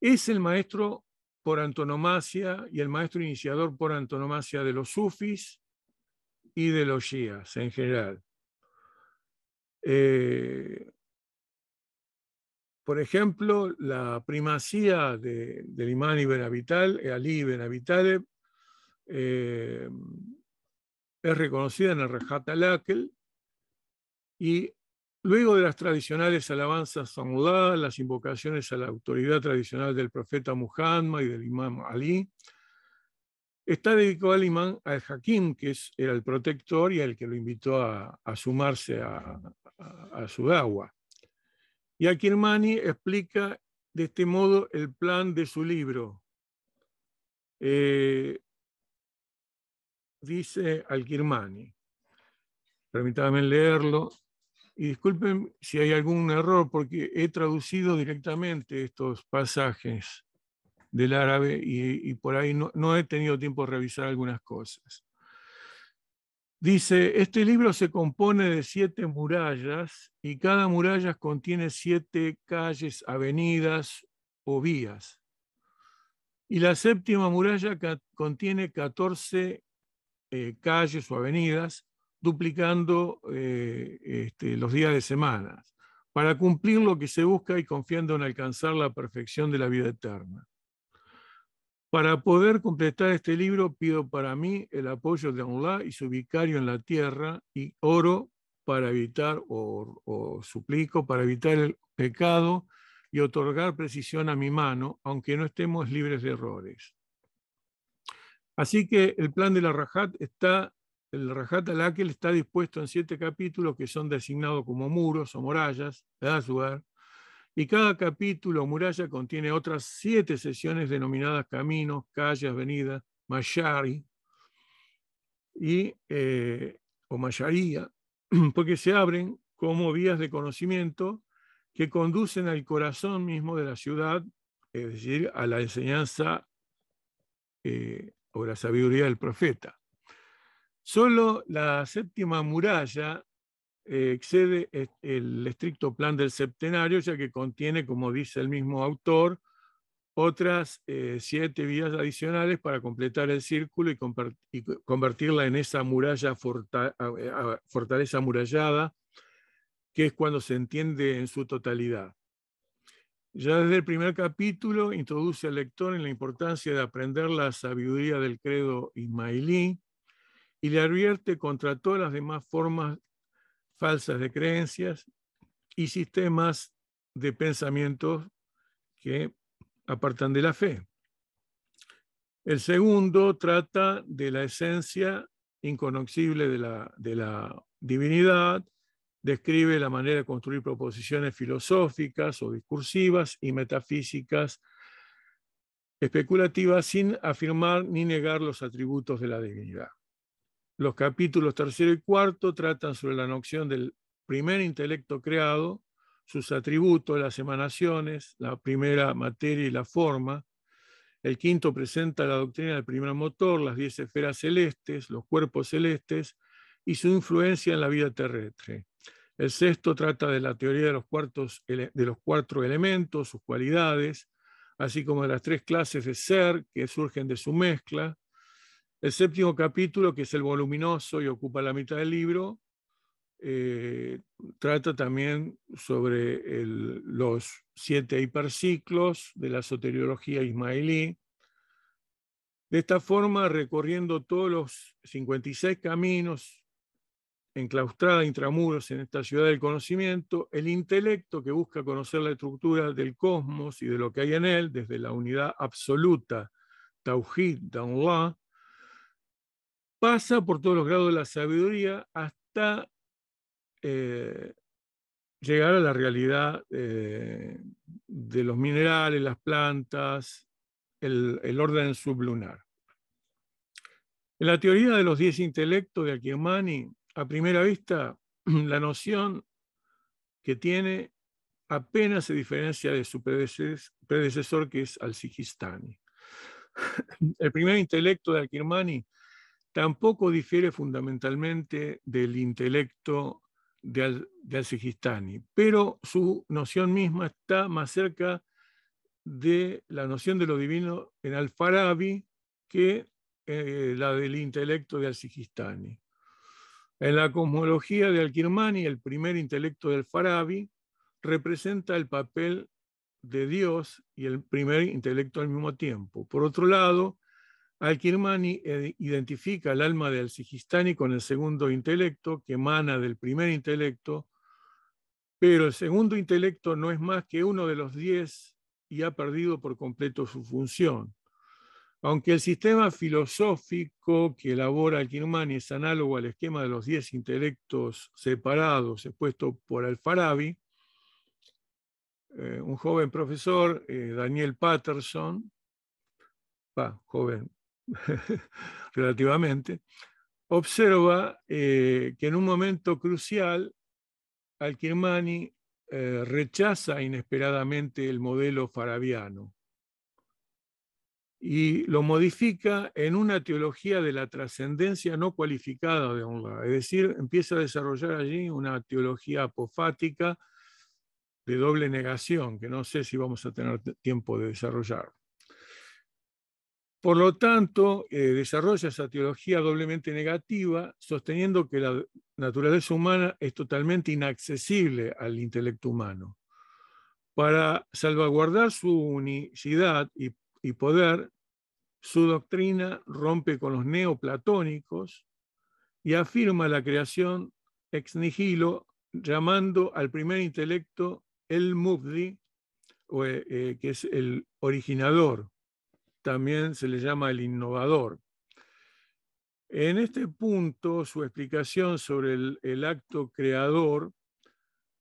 [SPEAKER 3] es el maestro por antonomasia y el maestro iniciador por antonomasia de los sufis y de los shias en general. Eh, por ejemplo, la primacía del imán Ibn Abital, Ali Ibn eh, es reconocida en el Rajat al y luego de las tradicionales alabanzas a las invocaciones a la autoridad tradicional del profeta Muhammad y del imán Ali, está dedicado al imán al-Hakim, que era el protector y el que lo invitó a, sumarse a, a, su agua. Y Al-Kirmani explica de este modo el plan de su libro. Eh, dice al permítame permítanme leerlo, y disculpen si hay algún error porque he traducido directamente estos pasajes del árabe y, por ahí no, he tenido tiempo de revisar algunas cosas. Dice, este libro se compone de siete murallas y cada muralla contiene siete calles, avenidas o vías. Y la séptima muralla contiene 14 eh, calles o avenidas, duplicando eh, este, los días de semana, para cumplir lo que se busca y confiando en alcanzar la perfección de la vida eterna. Para poder completar este libro pido para mí el apoyo de Allah y su vicario en la tierra y oro para evitar o, suplico para evitar el pecado y otorgar precisión a mi mano, aunque no estemos libres de errores. Así que el plan de la Rajat está, el Rajat al está dispuesto en siete capítulos que son designados como muros o murallas, y cada capítulo o muralla contiene otras siete sesiones denominadas caminos, calles, avenidas, mayari y, eh, o mayaría, [clears throat] porque se abren como vías de conocimiento que conducen al corazón mismo de la ciudad, es decir, a la enseñanza eh, o la sabiduría del profeta. Solo la séptima muralla eh, excede el estricto plan del septenario, ya que contiene, como dice el mismo autor, otras eh, siete vías adicionales para completar el círculo y, convertirla en esa muralla fortaleza amurallada, que es cuando se entiende en su totalidad. Ya desde el primer capítulo introduce al lector en la importancia de aprender la sabiduría del credo ismailí y le advierte contra todas las demás formas falsas de creencias y sistemas de pensamientos que apartan de la fe. El segundo trata de la esencia inconocible de la, de la divinidad, describe la manera de construir proposiciones filosóficas o discursivas y metafísicas especulativas sin afirmar ni negar los atributos de la divinidad. Los capítulos tercero y cuarto tratan sobre la noción del primer intelecto creado, sus atributos, las emanaciones, la primera materia y la forma. El quinto presenta la doctrina del primer motor, las diez esferas celestes, los cuerpos celestes y su influencia en la vida terrestre. El sexto trata de la teoría de los, cuartos, de los cuatro elementos, sus cualidades, así como de las tres clases de ser que surgen de su mezcla. El séptimo capítulo, que es el voluminoso y ocupa la mitad del libro, eh, trata también sobre los siete hiperciclos de la soteriología ismailí. De esta forma, recorriendo todos los 56 caminos, enclaustrada intramuros en esta ciudad del conocimiento, el intelecto que busca conocer la estructura del cosmos y de lo que hay en él desde la unidad absoluta, Tauhid, Danlah, pasa por todos los grados de la sabiduría hasta eh, llegar a la realidad eh, de los minerales, las plantas, el, orden sublunar. En la teoría de los diez intelectos de al-kirmani, a primera vista, [clears throat] la noción que tiene apenas se diferencia de su predecesor, que es Al-Sijistani. [clears throat] El primer intelecto de al-kirmani tampoco difiere fundamentalmente del intelecto de, Al pero su noción misma está más cerca de la noción de lo divino en Al-Farabi que eh, la del intelecto de al sijistani En la cosmología de Al-Kirmani, el primer intelecto de Al-Farabi representa el papel de Dios y el primer intelecto al mismo tiempo. Por otro lado, al-Kirmani eh, identifica el alma de Al-Sijistani con el segundo intelecto, que emana del primer intelecto, pero el segundo intelecto no es más que uno de los diez y ha perdido por completo su función. Aunque el sistema filosófico que elabora Al-Kirmani es análogo al esquema de los diez intelectos separados expuesto por Al-Farabi, eh, un joven profesor, eh, Daniel Patterson, va joven, [laughs] relativamente, observa eh, que en un momento crucial al eh, rechaza inesperadamente el modelo farabiano y lo modifica en una teología de la trascendencia no cualificada de lado. Es decir, empieza a desarrollar allí una teología apofática de doble negación, que no sé si vamos a tener tiempo de desarrollar. Por lo tanto, eh, desarrolla esa teología doblemente negativa, sosteniendo que la naturaleza humana es totalmente inaccesible al intelecto humano. Para salvaguardar su unicidad y, poder, su doctrina rompe con los neoplatónicos y afirma la creación ex nihilo, llamando al primer intelecto el Mubdi, eh, eh, que es el originador también se le llama el innovador. En este punto, su explicación sobre el, acto creador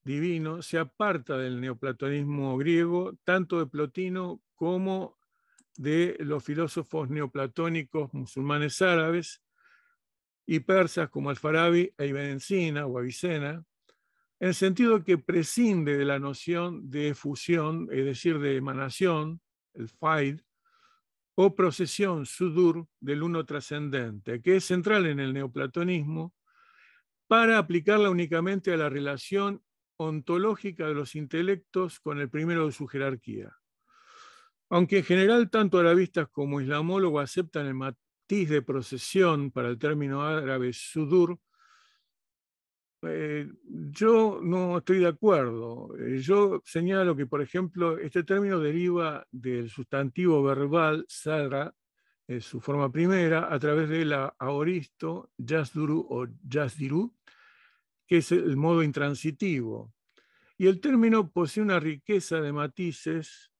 [SPEAKER 3] divino se aparta del neoplatonismo griego, tanto de Plotino como de los filósofos neoplatónicos musulmanes árabes y persas como Alfarabi e Zina o Avicena, en el sentido que prescinde de la noción de fusión, es decir, de emanación, el faid, o procesión sudur del uno trascendente, que es central en el neoplatonismo, para aplicarla únicamente a la relación ontológica de los intelectos con el primero de su jerarquía. Aunque en general tanto arabistas como islamólogos aceptan el matiz de procesión para el término árabe sudur, eh, yo no estoy de acuerdo. Eh, yo señalo que, por ejemplo, este término deriva del sustantivo verbal sara en su forma primera, a través de la aoristo, yasduru o yasdiru, que es el modo intransitivo. Y el término posee una riqueza de matices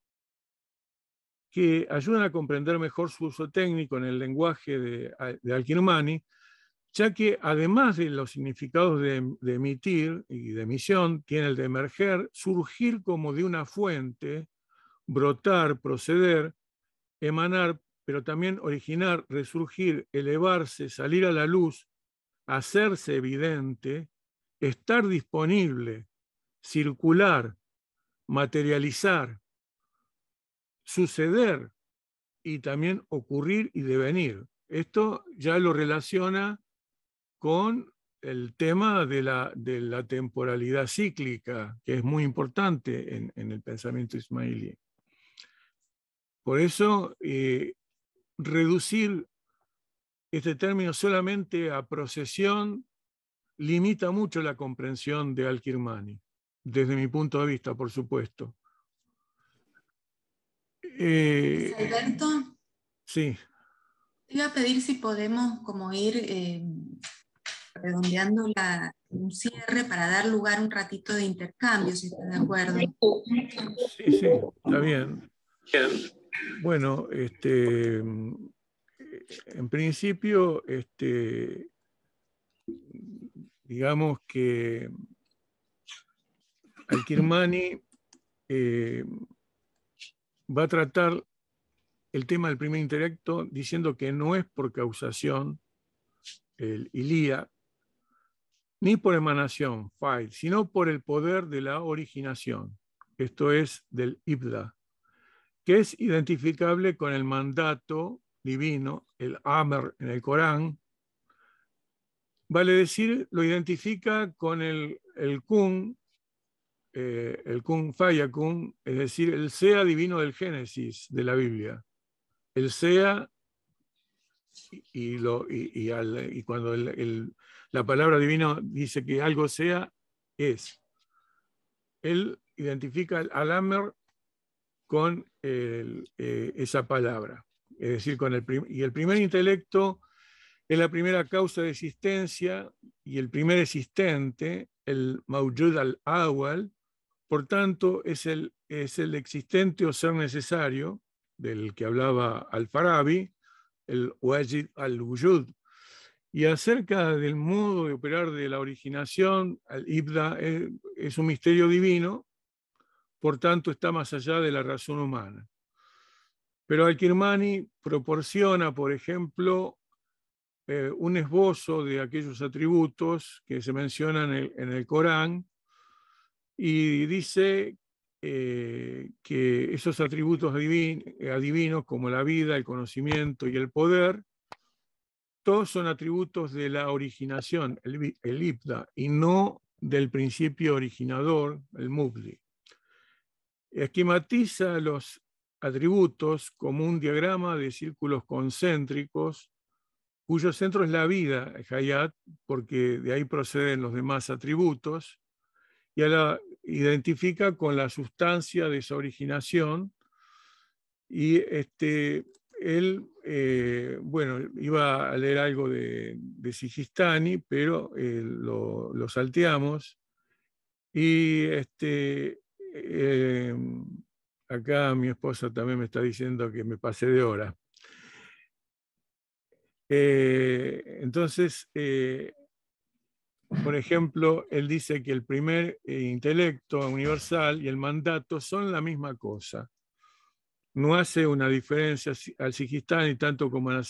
[SPEAKER 3] que ayudan a comprender mejor su uso técnico en el lenguaje de, de ya que además de los significados em, de, emitir y de emisión, tiene el de emerger, surgir como de una fuente, brotar, proceder, emanar, pero también originar, resurgir, elevarse, salir a la luz, hacerse evidente, estar disponible, circular, materializar, suceder y también ocurrir y devenir. Esto ya lo relaciona con el tema de la, de la temporalidad cíclica, que es muy importante en, el pensamiento ismailí. Por eso, eh, reducir este término solamente a procesión limita mucho la comprensión de Al-Kirmani, desde mi punto de vista, por supuesto. Eh,
[SPEAKER 1] Alberto. Sí. Te iba a pedir si podemos como ir eh, redondeando un cierre para dar lugar a un ratito de intercambio, si está de acuerdo.
[SPEAKER 3] Sí, sí, está bien. Bueno, este, en principio, este, digamos que Alkirmani eh, va a tratar el tema del primer intelecto diciendo que no es por causación el ILIA ni por emanación, file, sino por el poder de la originación, esto es del Ibda, que es identificable con el mandato divino, el Amr en el Corán, vale decir, lo identifica con el, el Kun, eh, el Kun Fayakun, es decir, el sea divino del Génesis de la Biblia, el sea y, lo, y, y cuando el la palabra divina dice que algo sea, es. Él identifica al Amer con eh, esa palabra. Es decir, con el y el primer intelecto es la primera causa de existencia y el primer existente, el Mawjud al-Awal, por tanto, es el, es el existente o ser necesario del que hablaba Al-Farabi, el Wajid al-Wujud, y acerca del modo de operar de la originación, al Ibda eh, es, un misterio divino, por tanto está más allá de la razón humana. Pero Al-Kirmani proporciona, por ejemplo, eh, un esbozo de aquellos atributos que se mencionan en el, Corán y dice eh, que esos atributos divinos adivinos como la vida, el conocimiento y el poder todos son atributos de la originación, el, IPDA, y no del principio originador, el MUBDI. Esquematiza los atributos como un diagrama de círculos concéntricos cuyo centro es la vida, Hayat, porque de ahí proceden los demás atributos, y la identifica con la sustancia de esa originación, y este, él eh, bueno, iba a leer algo de, de Sigistani, pero eh, lo, salteamos. Y este, eh, acá mi esposa también me está diciendo que me pasé de hora. entonces, por ejemplo, él dice que el primer intelecto universal y el mandato son la misma cosa no hace una diferencia al Sijistán y tanto como a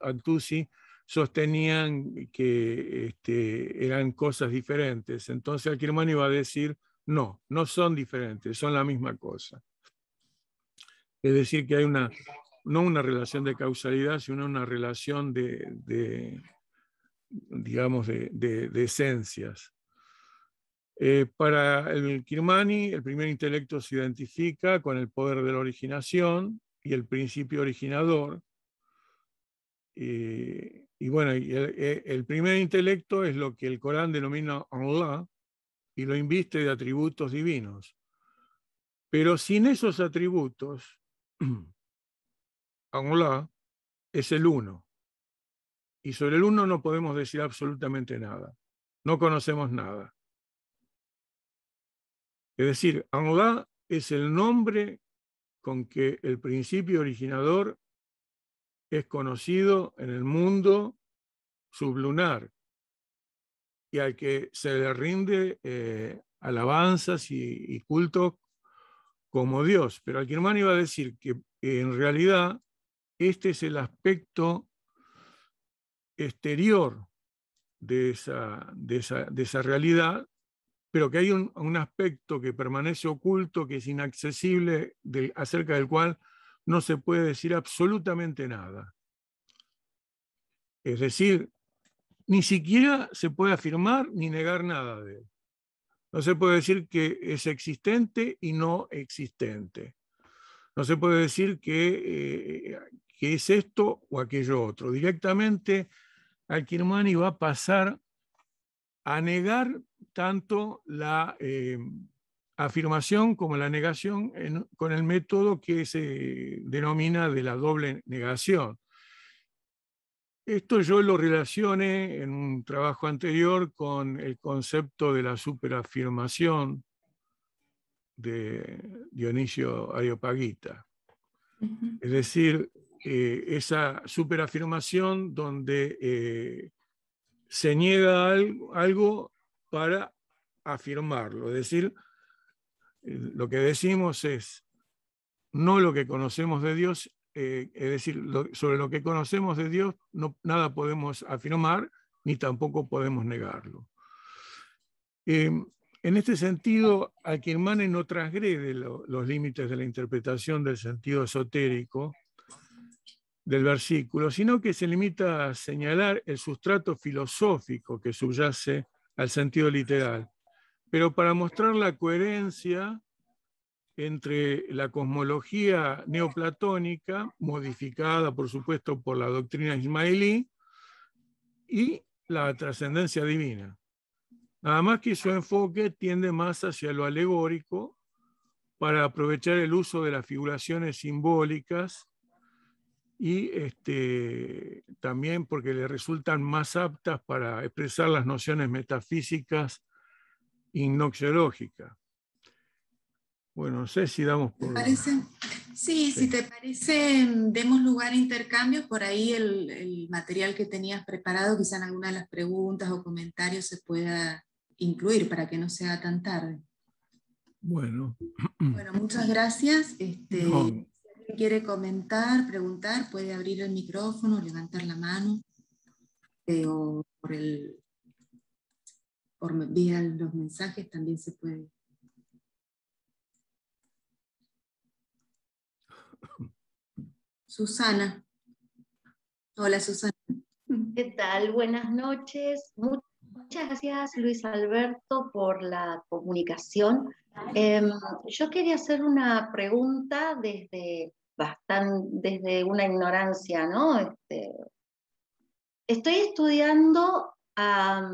[SPEAKER 3] al-Tusi sostenían que este, eran cosas diferentes. Entonces al kirman iba a decir, no, no son diferentes, son la misma cosa. Es decir, que hay una, no una relación de causalidad, sino una relación de, digamos, de esencias. Eh, para el Kirmani, el primer intelecto se identifica con el poder de la originación y el principio originador. Eh, y bueno, el, eh, el, primer intelecto es lo que el Corán denomina Allah y lo inviste de atributos divinos. Pero sin esos atributos, [clears throat] Allah es el uno. Y sobre el uno no podemos decir absolutamente nada. No conocemos nada. Es decir, Anlá es el nombre con que el principio originador es conocido en el mundo sublunar y al que se le rinde eh, alabanzas y, cultos como Dios. Pero al iba a decir que en realidad este es el aspecto exterior de esa, de esa, de esa realidad pero que hay un, aspecto que permanece oculto, que es inaccesible, acerca del cual no se puede decir absolutamente nada. Es decir, ni siquiera se puede afirmar ni negar nada de él. No se puede decir que es existente y no existente. No se puede decir que, eh, es esto o aquello otro. Directamente, Al-Kirmani va a pasar a negar tanto la eh, afirmación como la negación con el método que se denomina de la doble negación. Esto yo lo relacioné en un trabajo anterior con el concepto de la superafirmación de Dionisio ariopagita. Es decir, eh, esa superafirmación donde eh, se niega algo para afirmarlo. Es decir, lo que decimos es no lo que conocemos de Dios, eh, es decir, sobre lo que conocemos de Dios no, nada podemos afirmar ni tampoco podemos negarlo. Em, en este sentido, a mane no transgrede los límites de la interpretación del sentido esotérico, del versículo, sino que se limita a señalar el sustrato filosófico que subyace al sentido literal, pero para mostrar la coherencia entre la cosmología neoplatónica, modificada por supuesto por la doctrina ismailí, y la trascendencia divina. Nada más que su enfoque tiende más hacia lo alegórico para aprovechar el uso de las figuraciones simbólicas y este, también porque le resultan más aptas para expresar las nociones metafísicas noxiológicas. Bueno, no sé si damos por...
[SPEAKER 1] sí, si te parece, mm, demos lugar a intercambios. Por ahí el, material que tenías preparado, quizá en alguna de las preguntas o comentarios se pueda incluir para que no sea tan tarde.
[SPEAKER 3] Bueno. Bueno, muchas
[SPEAKER 1] gracias. Este, quiere comentar, preguntar, puede abrir el micrófono, levantar la mano eh, o por, el, por vía los mensajes también se puede.
[SPEAKER 4] Susana. Hola Susana. ¿Qué tal? Buenas noches. Muchas Muchas gracias Luis Alberto por la comunicación. Em, yo quería hacer una pregunta desde, bastante, desde una ignorancia, ¿no? Este, estoy estudiando a,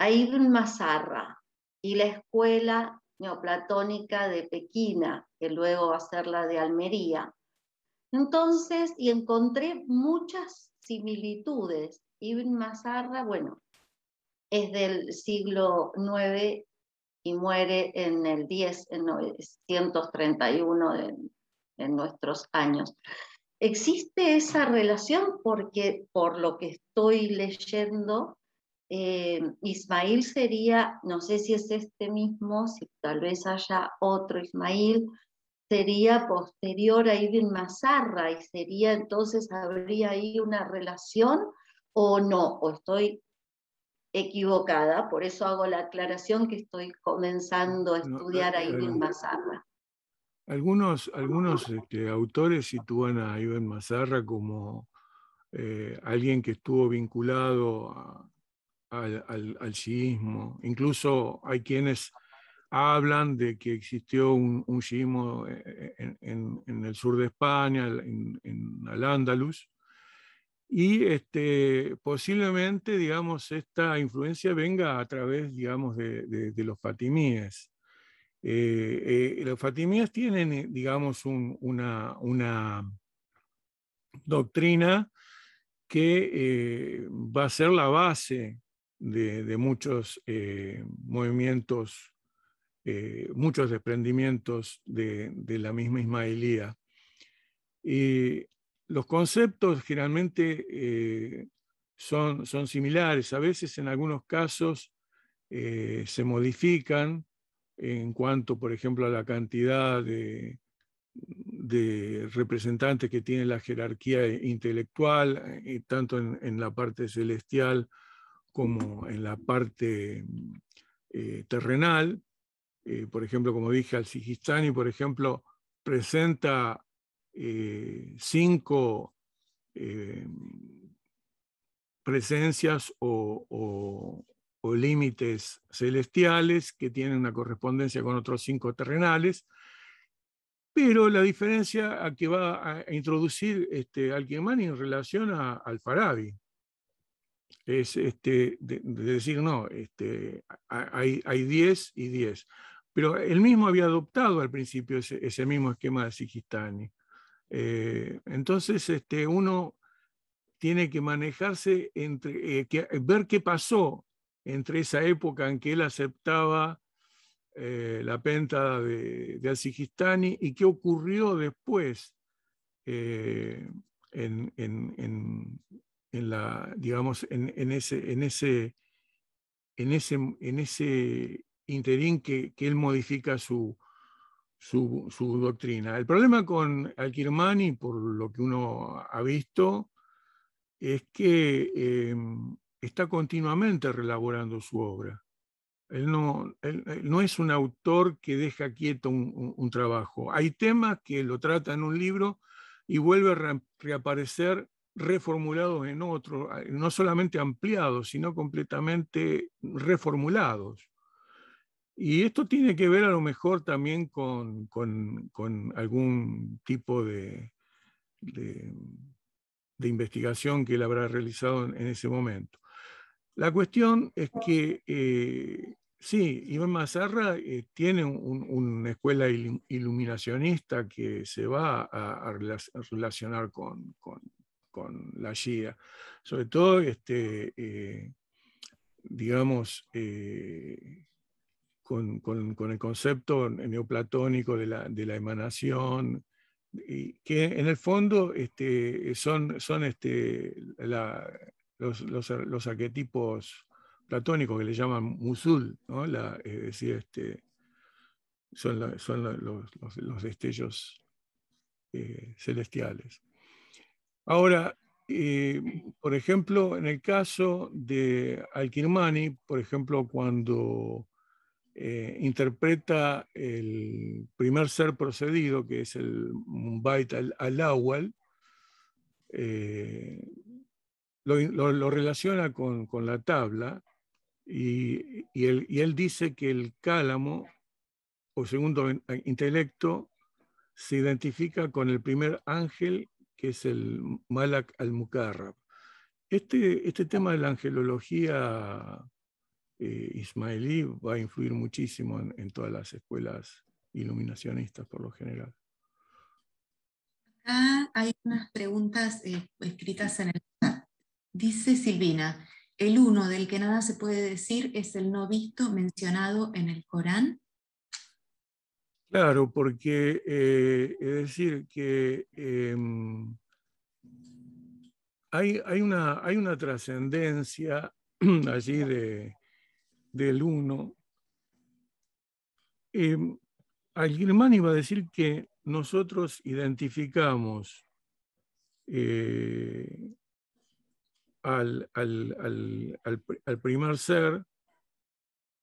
[SPEAKER 4] Ibn Mazarra y la escuela neoplatónica de Pequina, que luego va a ser la de Almería. Entonces, y encontré muchas similitudes. Ibn Mazarra, bueno, es del siglo IX y muere en el 10, en 931 en nuestros años. Existe esa relación porque, por lo que estoy leyendo, eh, Ismail sería, no sé si es este mismo, si tal vez haya otro Ismael, sería posterior a Ibn Mazarra y sería entonces, habría ahí una relación o no, o estoy equivocada, por eso hago la aclaración que estoy comenzando a estudiar a Ibn Mazarra.
[SPEAKER 3] Algunos, algunos este, autores sitúan a Ibn Mazarra como eh, alguien que estuvo vinculado al, al, Incluso hay quienes hablan de que existió un, un eh, en, el sur de España, en, en Al-Ándalus, y este, posiblemente, digamos, esta influencia venga a través, digamos, de, los fatimíes. Eh, eh, los fatimíes tienen, eh, digamos, una, una, doctrina que va a ser la base de, muchos movimientos, muchos desprendimientos de, la misma Ismaelía. Y los conceptos generalmente eh, son, son, similares. A veces en algunos casos eh, se modifican en cuanto, por ejemplo, a la cantidad de, representantes que tiene la jerarquía intelectual, eh, tanto en, la parte celestial como en la parte terrenal. por ejemplo, como dije, al Sigistani, por ejemplo, presenta eh, cinco eh, presencias o, límites celestiales que tienen una correspondencia con otros cinco terrenales. Pero la diferencia que va a introducir este, Alquimani en relación a, al Farabi es este, de, decir, no, este, hay, hay y diez Pero él mismo había adoptado al principio ese, mismo esquema de Sigistani. Eh, entonces, este, uno tiene que manejarse entre, eh, eh, ver qué pasó entre esa época en que él aceptaba la penta de, de y qué ocurrió después en, la, digamos, en, ese, en ese, en ese, en ese interín que él modifica su, su, doctrina. El problema con Al-Kirmani, por lo que uno ha visto, es que em, está continuamente relaborando su obra. Él no, es un autor que deja quieto un, trabajo. Hay temas que lo trata en un libro y vuelve a reaparecer reformulados en otro, no solamente ampliados, sino completamente reformulados. Y esto tiene que ver a lo mejor también con, algún tipo de, de, investigación que él habrá realizado en, ese momento. La cuestión es que, eh, sí, Iván Mazarra eh, tiene una escuela iluminacionista que se va a, relacionar con, la Shia, sobre todo, este, eh, digamos, con, el concepto neoplatónico de la, emanación, que en el fondo este, son, son este, los, los, arquetipos platónicos que le llaman musul, es decir, este, son, los, los, destellos eh, celestiales. Ahora, eh, por ejemplo, en el caso de Al-Kirmani, por ejemplo, cuando eh, interpreta el primer ser procedido, que es el Mumbait al-Awal, eh, lo, relaciona con, la tabla y, él, dice que el cálamo o segundo intelecto se identifica con el primer ángel, que es el Malak al-Mukarrab. Este, este tema de la angelología eh, ismaelí va a influir muchísimo en, todas las escuelas iluminacionistas por lo general.
[SPEAKER 1] Acá hay unas preguntas eh, escritas en el chat. Dice Silvina, ¿el uno del que nada se puede decir es el no visto mencionado en el Corán?
[SPEAKER 3] Claro, porque eh, es decir que em, hay, hay una, hay una trascendencia [clears throat] allí de, del 1, eh, girman iba a decir que nosotros identificamos eh, al, al, primer ser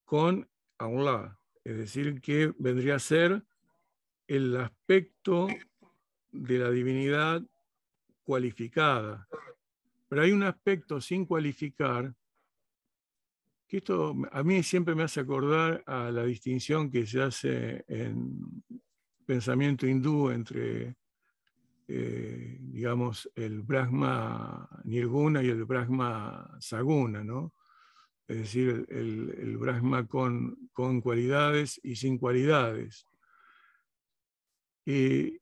[SPEAKER 3] con aula, es decir, que vendría a ser el aspecto de la divinidad cualificada. Pero hay un aspecto sin cualificar esto a mí siempre me hace acordar a la distinción que se hace en pensamiento hindú entre, eh, digamos, el Brahma Nirguna y el Brahma Saguna, ¿no? Es decir, el, Brahma con, cualidades y sin cualidades. Eh,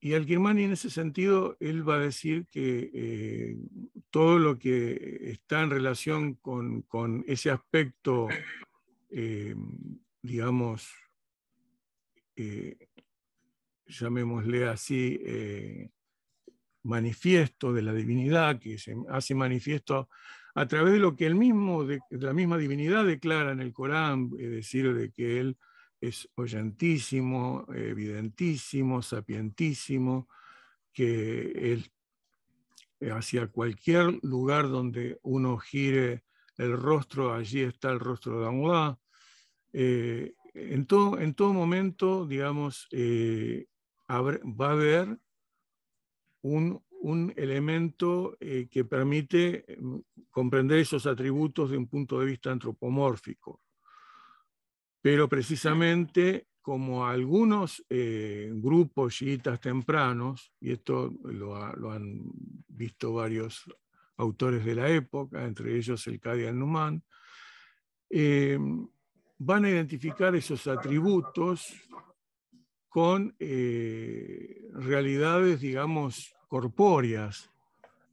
[SPEAKER 3] y, y Al-Kirmani en ese sentido, él va a decir que eh, todo lo que está en relación con, ese aspecto, eh, digamos, eh, llamémosle así, eh, manifiesto de la divinidad, que se hace manifiesto a través de lo que mismo, de, la misma divinidad declara en el Corán, es decir, de que él es oyentísimo, evidentísimo, sapientísimo, que él eh, hacia cualquier lugar donde uno gire el rostro, allí está el rostro de la eh, en, todo, momento, digamos, eh, va a haber un, elemento que permite comprender esos atributos de un punto de vista antropomórfico. Pero precisamente como algunos eh, grupos chiitas tempranos, y esto lo, han visto varios autores de la época, entre ellos el Qadi al-Numan, eh, van a identificar esos atributos con eh, realidades, digamos, corpóreas,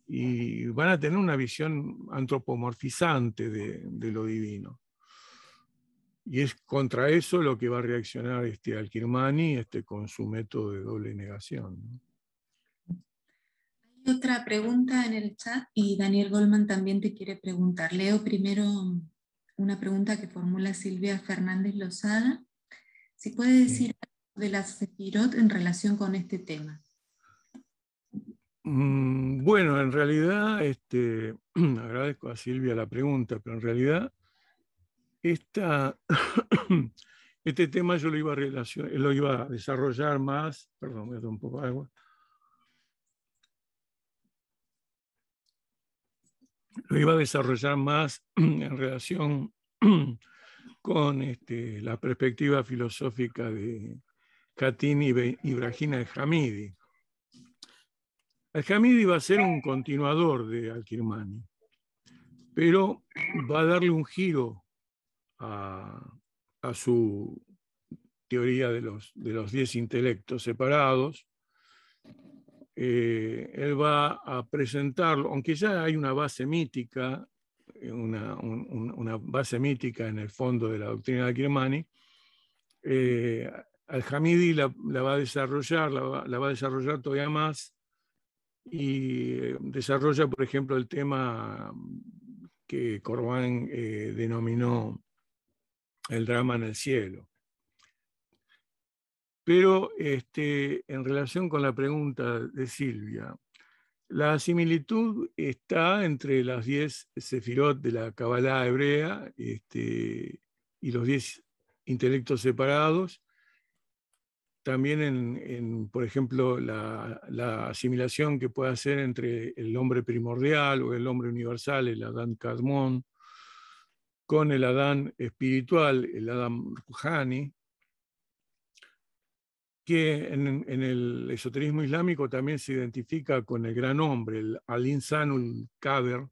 [SPEAKER 3] y van a tener una visión antropomorfizante de lo divino. Y es contra eso lo que va a reaccionar este al este, con su método de doble negación.
[SPEAKER 1] Hay otra pregunta en el chat y Daniel Goldman también te quiere preguntar. Leo primero una pregunta que formula Silvia Fernández Lozada. Si puede decir algo de la Sefirot en relación con este tema.
[SPEAKER 3] Mm, bueno, en realidad, este, [clears throat] agradezco a Silvia la pregunta, pero en realidad esta, [coughs] este tema yo lo iba, a lo iba a desarrollar más, perdón, me un poco agua. Lo iba a desarrollar más [clears throat] en relación [clears throat] con este, la perspectiva filosófica de Katini Ibrahim al-Hamidi. al Jamidi va a ser un continuador de Al-Kirmani, pero va a darle un giro a, su teoría de los, de los diez intelectos separados, eh, él va a presentarlo, aunque ya hay una base mítica, una, base mítica en el fondo de la doctrina de Kirmani, eh, Al-Hamidi la, va a desarrollar, la, va a desarrollar todavía más y eh, desarrolla, por ejemplo, el tema que Corbán denominó el drama en el cielo. Pero este, en relación con la pregunta de Silvia, la similitud está entre las diez sefirot de la Kabbalah hebrea este, y los diez intelectos separados. También, en, por ejemplo, la, la, asimilación que puede hacer entre el hombre primordial o el hombre universal, el Adán Cadmón, con el Adán espiritual, el Adán Rukhani, que en, el esoterismo islámico también se identifica con el gran hombre, el Al-Insanul Kader.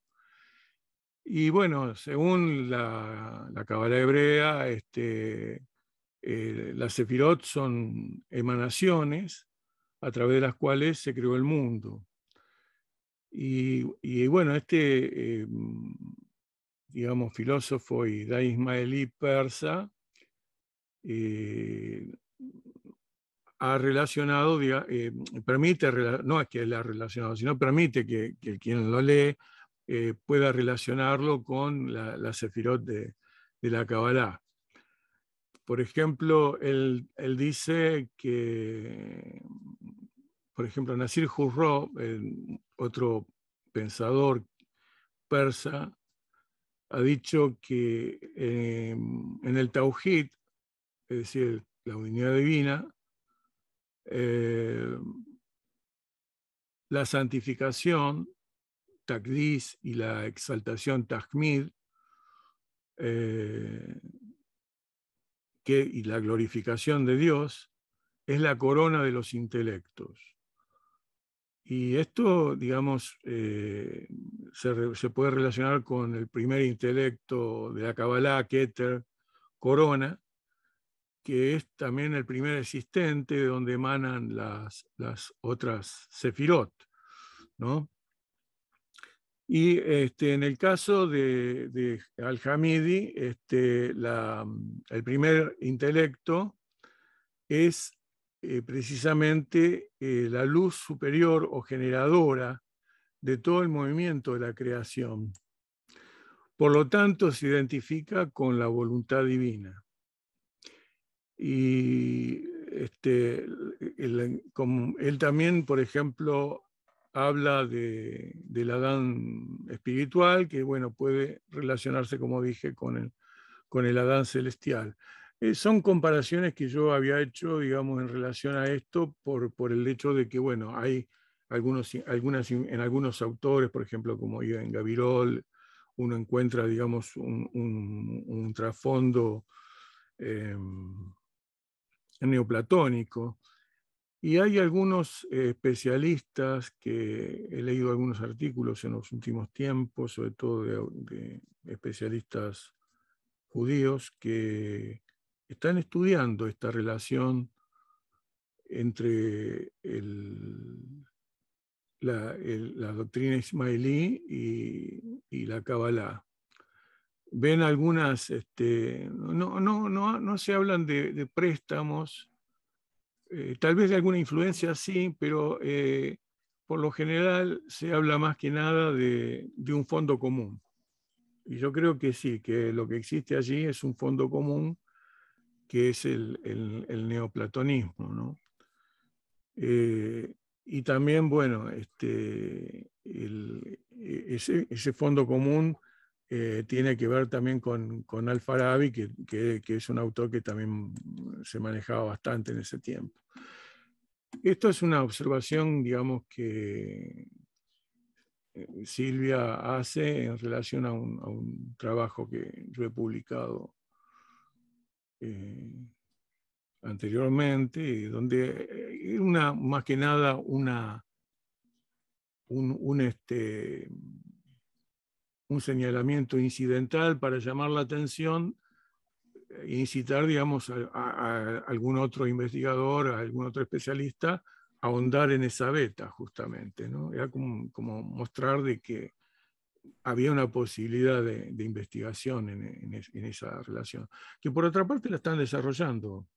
[SPEAKER 3] Y bueno, según la, la hebrea, este, eh, las Sefirot son emanaciones a través de las cuales se creó el mundo. Y, bueno, este eh, digamos, filósofo y da ismaelí persa, eh, ha relacionado, eh, permite, no es que él ha relacionado, sino permite que, quien lo lee eh, pueda relacionarlo con la, Sefirot de, la Kabbalah. Por ejemplo, él, él, dice que, por ejemplo, Nasir Jurro, otro pensador persa, ha dicho que em, en el Tauhid, es decir, la unidad divina, em, la santificación, takdis, y la exaltación, tajmid, eh, y la glorificación de Dios, es la corona de los intelectos. Y esto, digamos, eh, se, puede relacionar con el primer intelecto de la Kabbalah, Keter, Corona, que es también el primer existente de donde emanan las, otras Sefirot. ¿no? Y este, en el caso de, de Al-Hamidi, este, el primer intelecto es eh, precisamente eh, la luz superior o generadora de todo el movimiento de la creación. Por lo tanto, se identifica con la voluntad divina. Y este, él, también, por ejemplo, habla de, del Adán espiritual, que bueno, puede relacionarse, como dije, con el, con el Adán celestial. Eh, son comparaciones que yo había hecho, digamos, en relación a esto, por, por el hecho de que, bueno, hay algunos, algunas, en algunos autores, por ejemplo, como en Gavirol, uno encuentra, digamos, un, trasfondo em, neoplatónico. Y hay algunos eh, especialistas que he leído algunos artículos en los últimos tiempos, sobre todo de especialistas judíos, que están estudiando esta relación entre el, la, la doctrina ismailí y, la Kabbalah. Ven algunas, este, no, se hablan de, préstamos, eh, tal vez de alguna influencia sí, pero eh, por lo general se habla más que nada de, un fondo común. Y yo creo que sí, que lo que existe allí es un fondo común que es el, neoplatonismo. ¿no? Eh, y también, bueno, este, e, ese, fondo común eh, tiene que ver también con, con Alfarabi, que, es un autor que también se manejaba bastante en ese tiempo. Esto es una observación, digamos, que eh, Silvia hace en relación a un, trabajo que yo he publicado eh, anteriormente, donde eh, una, más que nada una, un, un, este, un señalamiento incidental para llamar la atención e incitar, digamos, a, algún otro investigador, a algún otro especialista, a ahondar en esa beta, justamente. ¿no? Era como, mostrar de que había una posibilidad de, investigación en, en, esa relación, que por otra parte la están desarrollando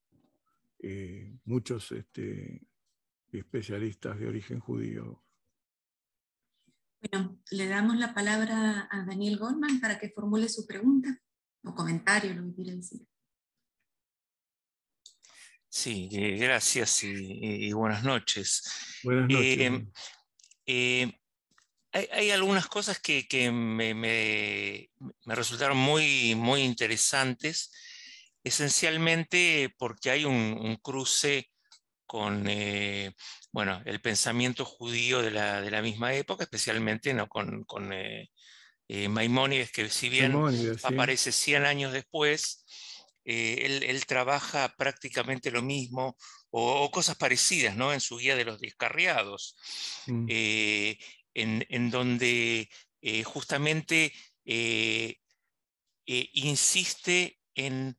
[SPEAKER 3] eh, muchos este, especialistas de origen judío.
[SPEAKER 1] Bueno, le damos la palabra a Daniel Goldman para que formule su pregunta o comentario, lo que quiera decir.
[SPEAKER 5] Sí, eh, gracias y, buenas noches. Buenas eh, hay, algunas cosas que, me, me, resultaron muy, muy interesantes esencialmente porque hay un, cruce con eh, bueno, el pensamiento judío de la, misma época, especialmente ¿no? con, con eh, eh, Maimónides, que si bien aparece 100 años después, él, trabaja prácticamente lo mismo o, cosas parecidas ¿no? en su guía de los descarriados, mm. en, en, donde justamente insiste en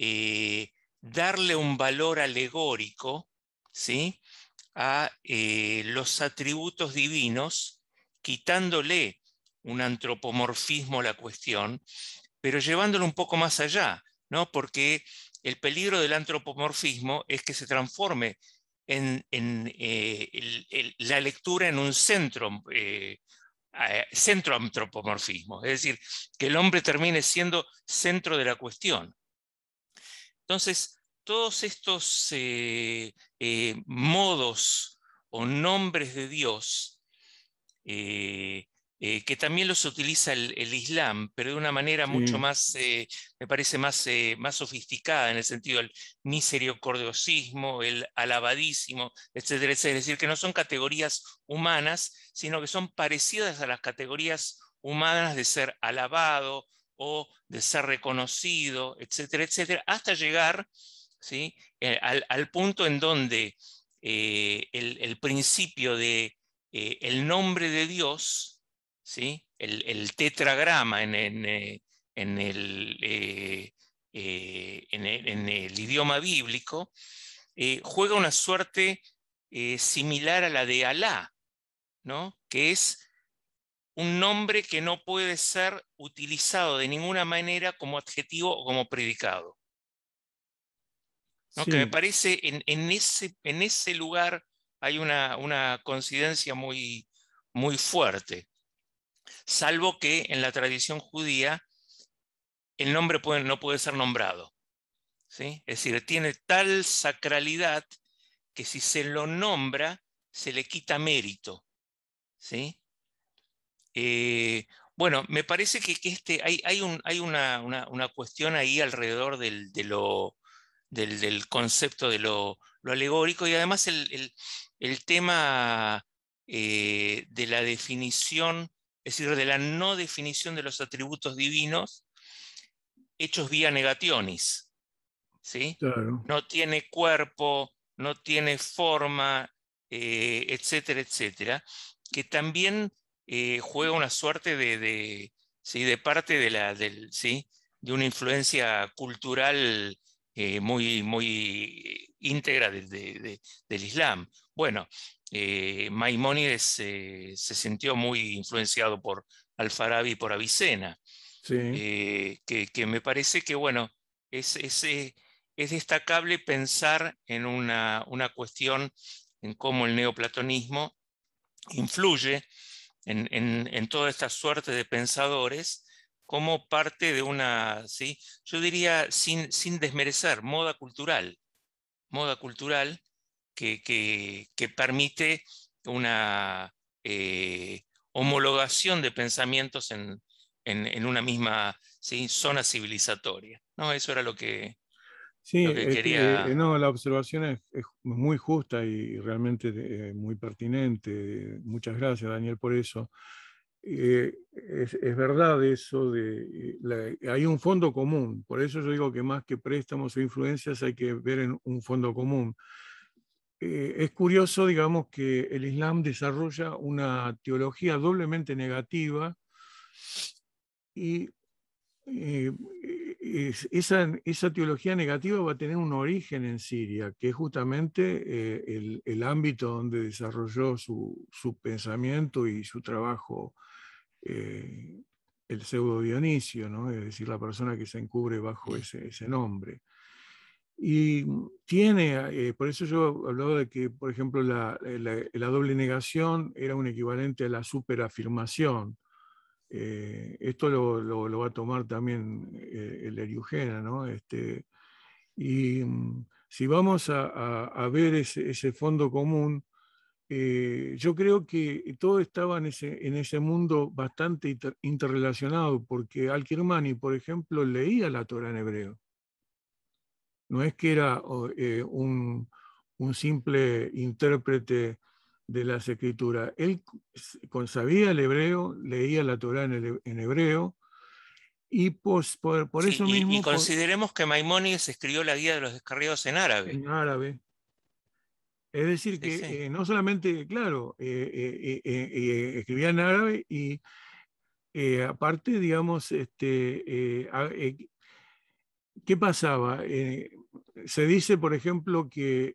[SPEAKER 5] eh, darle un valor alegórico a eh, los atributos divinos, quitándole un antropomorfismo a la cuestión, pero llevándolo un poco más allá, porque el peligro del antropomorfismo es que se transforme en, eh, la lectura en un centro, centro antropomorfismo, es decir, que el hombre termine siendo centro de la cuestión. Entonces, todos estos eh, eh, modos o nombres de Dios, eh, que también los utiliza el, Islam, pero de una manera mucho más, me parece más, más sofisticada, en el sentido del misericordiosismo, el alabadísimo, etcétera, etcétera. Es decir, que no son categorías humanas, sino que son parecidas a las categorías humanas de ser alabado, o de ser reconocido, etcétera, etcétera, hasta llegar ¿sí? Eh, al, punto en donde eh, el, principio de eh, el nombre de Dios, ¿sí? el, tetragrama en, el, en, el, idioma bíblico, juega una suerte similar a la de Alá, ¿no? que es un nombre que no puede ser utilizado de ninguna manera como adjetivo o como predicado. Que me parece en, en, ese, en ese lugar hay una, una coincidencia muy, muy fuerte. Salvo que en la tradición judía el nombre no puede ser nombrado. ¿sí? Es decir, tiene tal sacralidad que si se lo nombra, se le quita mérito. ¿sí? Eh, bueno, me parece que, este, hay, hay, una, cuestión ahí alrededor del, del, concepto de lo, alegórico y además el, tema eh, de la definición, es decir, de la no definición de los atributos divinos hechos vía negationis. ¿sí? No tiene cuerpo, no tiene forma, eh, etcétera, etcétera, que también eh, juega una suerte de, parte de, la, del, una influencia cultural eh, muy, íntegra del Islam. Bueno, eh, eh, se sintió muy influenciado por Alfarabi y por Avicena, que, me parece que, bueno, es, destacable pensar en una cuestión en cómo el neoplatonismo influye en, toda esta suerte de pensadores como parte de una, ¿sí? yo diría, sin, sin desmerecer, moda cultural, moda cultural que, permite una eh, homologación de pensamientos en, una misma zona civilizatoria. ¿no? Eso era lo que,
[SPEAKER 3] Sí, este, eh, no, la observación es, muy justa y realmente eh, muy pertinente. Muchas gracias, Daniel, por eso. Eh, es, verdad eso de hay un fondo común, por eso yo digo que más que préstamos o influencias hay que ver en un fondo común. es curioso, digamos, que el Islam desarrolla una teología doblemente negativa y esa, esa, teología negativa va a tener un origen en Siria, que es justamente eh, el, ámbito donde desarrolló su, pensamiento y su trabajo eh, el pseudo Dionisio, es decir, la persona que se encubre bajo ese, nombre. Y tiene, eh, por eso yo hablaba de que, por ejemplo, la doble negación era un equivalente a la superafirmación eh, esto lo, va a tomar también eh, el Eriugena, ¿no? Este, y mm, si vamos a, ver ese, fondo común, eh, yo creo que todo estaba en ese, en mundo bastante interrelacionado, porque Al-Kirmani, por ejemplo, leía la Torah en hebreo. No es que era un simple intérprete de las escrituras. Él sabía el hebreo, leía la Torah en, hebreo, y por, eso mismo... Y consideremos
[SPEAKER 5] que Maimónides escribió la guía de los descarriados en árabe.
[SPEAKER 3] En árabe. Es decir, que eh, no solamente, claro, eh, eh, escribía en árabe y aparte, digamos, este, ¿qué pasaba? se dice, por ejemplo, que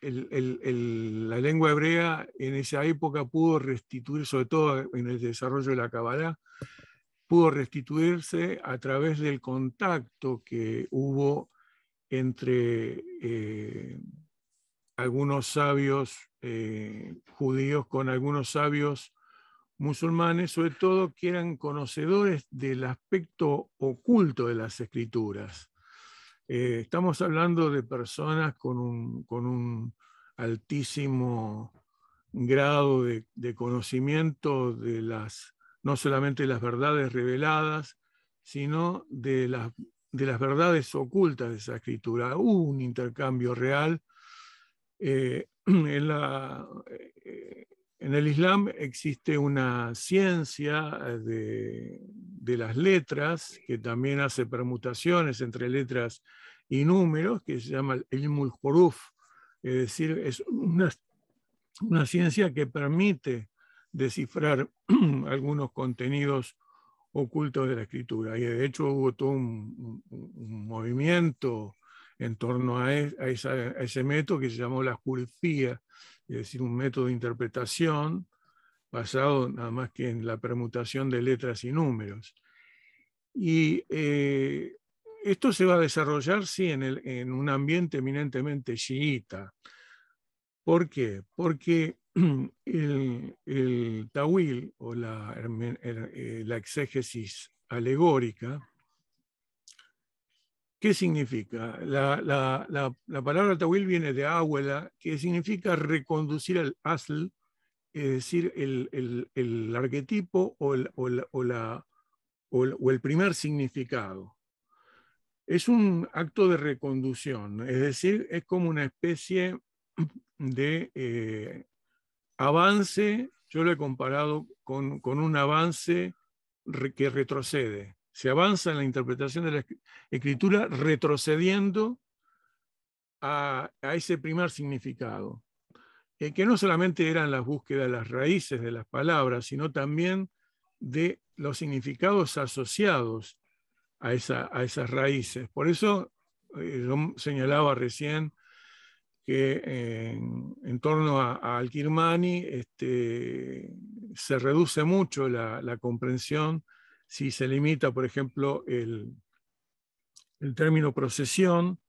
[SPEAKER 3] la lengua hebrea en esa época pudo restituir, sobre todo en el desarrollo de la Kabbalah, pudo restituirse a través del contacto que hubo entre eh, algunos sabios eh, judíos con algunos sabios musulmanes, sobre todo que eran conocedores del aspecto oculto de las escrituras. Eh, estamos hablando de personas con un, altísimo grado de, conocimiento de las, no solamente las verdades reveladas, sino de las, de las verdades ocultas de esa escritura. Hubo un intercambio real. Eh, [clears throat] en la, eh, en el Islam existe una ciencia eh, de, las letras que también hace permutaciones entre letras y números que se llama el Ilmul es decir, es una, ciencia que permite descifrar [clears throat] algunos contenidos ocultos de la escritura. Y de hecho hubo todo un movimiento en torno e, a, ese método que se llamó la jurfía, es decir, un método de interpretación basado nada más que en la permutación de letras y números. Y eh, esto se va a desarrollar, sí, en, un ambiente eminentemente chiita. ¿Por qué? Porque [clears throat] el, tawil o la, eh, la exégesis alegórica ¿Qué significa? La, palabra Tawil viene de abuela, que significa reconducir al asl, es decir, el, arquetipo o el, primer significado. Es un acto de reconducción, es decir, es como una especie [clears throat] de eh, avance, yo lo he comparado con, un avance que retrocede. Se avanza en la interpretación de la escritura retrocediendo a, ese primer significado, eh, que no solamente eran las búsquedas de las raíces de las palabras, sino también de los significados asociados a, esas raíces. Por eso eh, yo señalaba recién que en, torno a, Al-Kirmani este, se reduce mucho la comprensión si se limita, por ejemplo, el, el término procesión,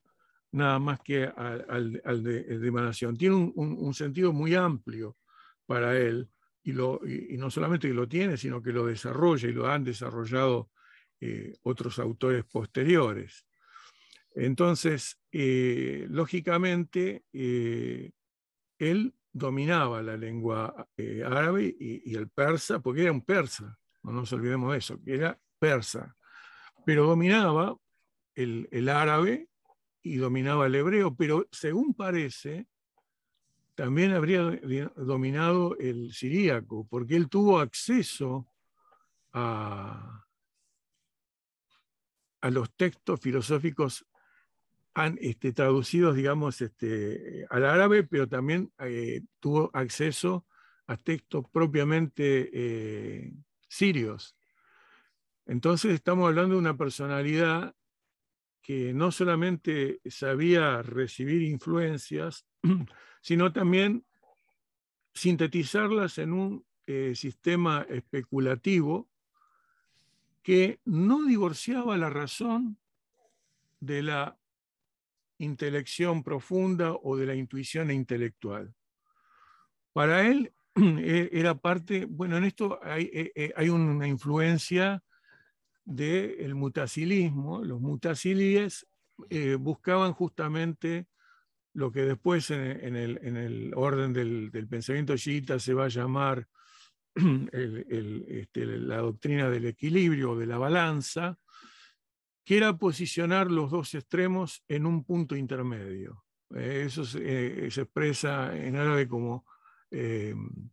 [SPEAKER 3] nada más que al, de, emanación. Tiene un, sentido muy amplio para él, y, lo, no solamente lo tiene, sino que lo desarrolla y lo han desarrollado eh, otros autores posteriores. Entonces, eh, lógicamente, eh, él dominaba la lengua árabe y el persa, porque era un persa no nos olvidemos de eso, que era persa, pero dominaba el, árabe y dominaba el hebreo, pero según parece, también habría dominado el siríaco, porque él tuvo acceso a, los textos filosóficos han, este, traducidos, digamos, este, al árabe, pero también eh, tuvo acceso a textos propiamente eh, sirios. Entonces estamos hablando de una personalidad que no solamente sabía recibir influencias, [clears throat] sino también sintetizarlas en un eh, sistema especulativo que no divorciaba la razón de la intelección profunda o de la intuición intelectual. Para él, [clears throat] E-, era parte, bueno, en esto hay, eh, eh, una influencia del el mutacilismo. Los mutasilíes eh, buscaban justamente lo que después en, el, en el, orden del, del, pensamiento chiita se va a llamar [clears throat] este, la doctrina del equilibrio, de la balanza, que era posicionar los dos extremos en un punto intermedio. eso se expresa en árabe como eh, em,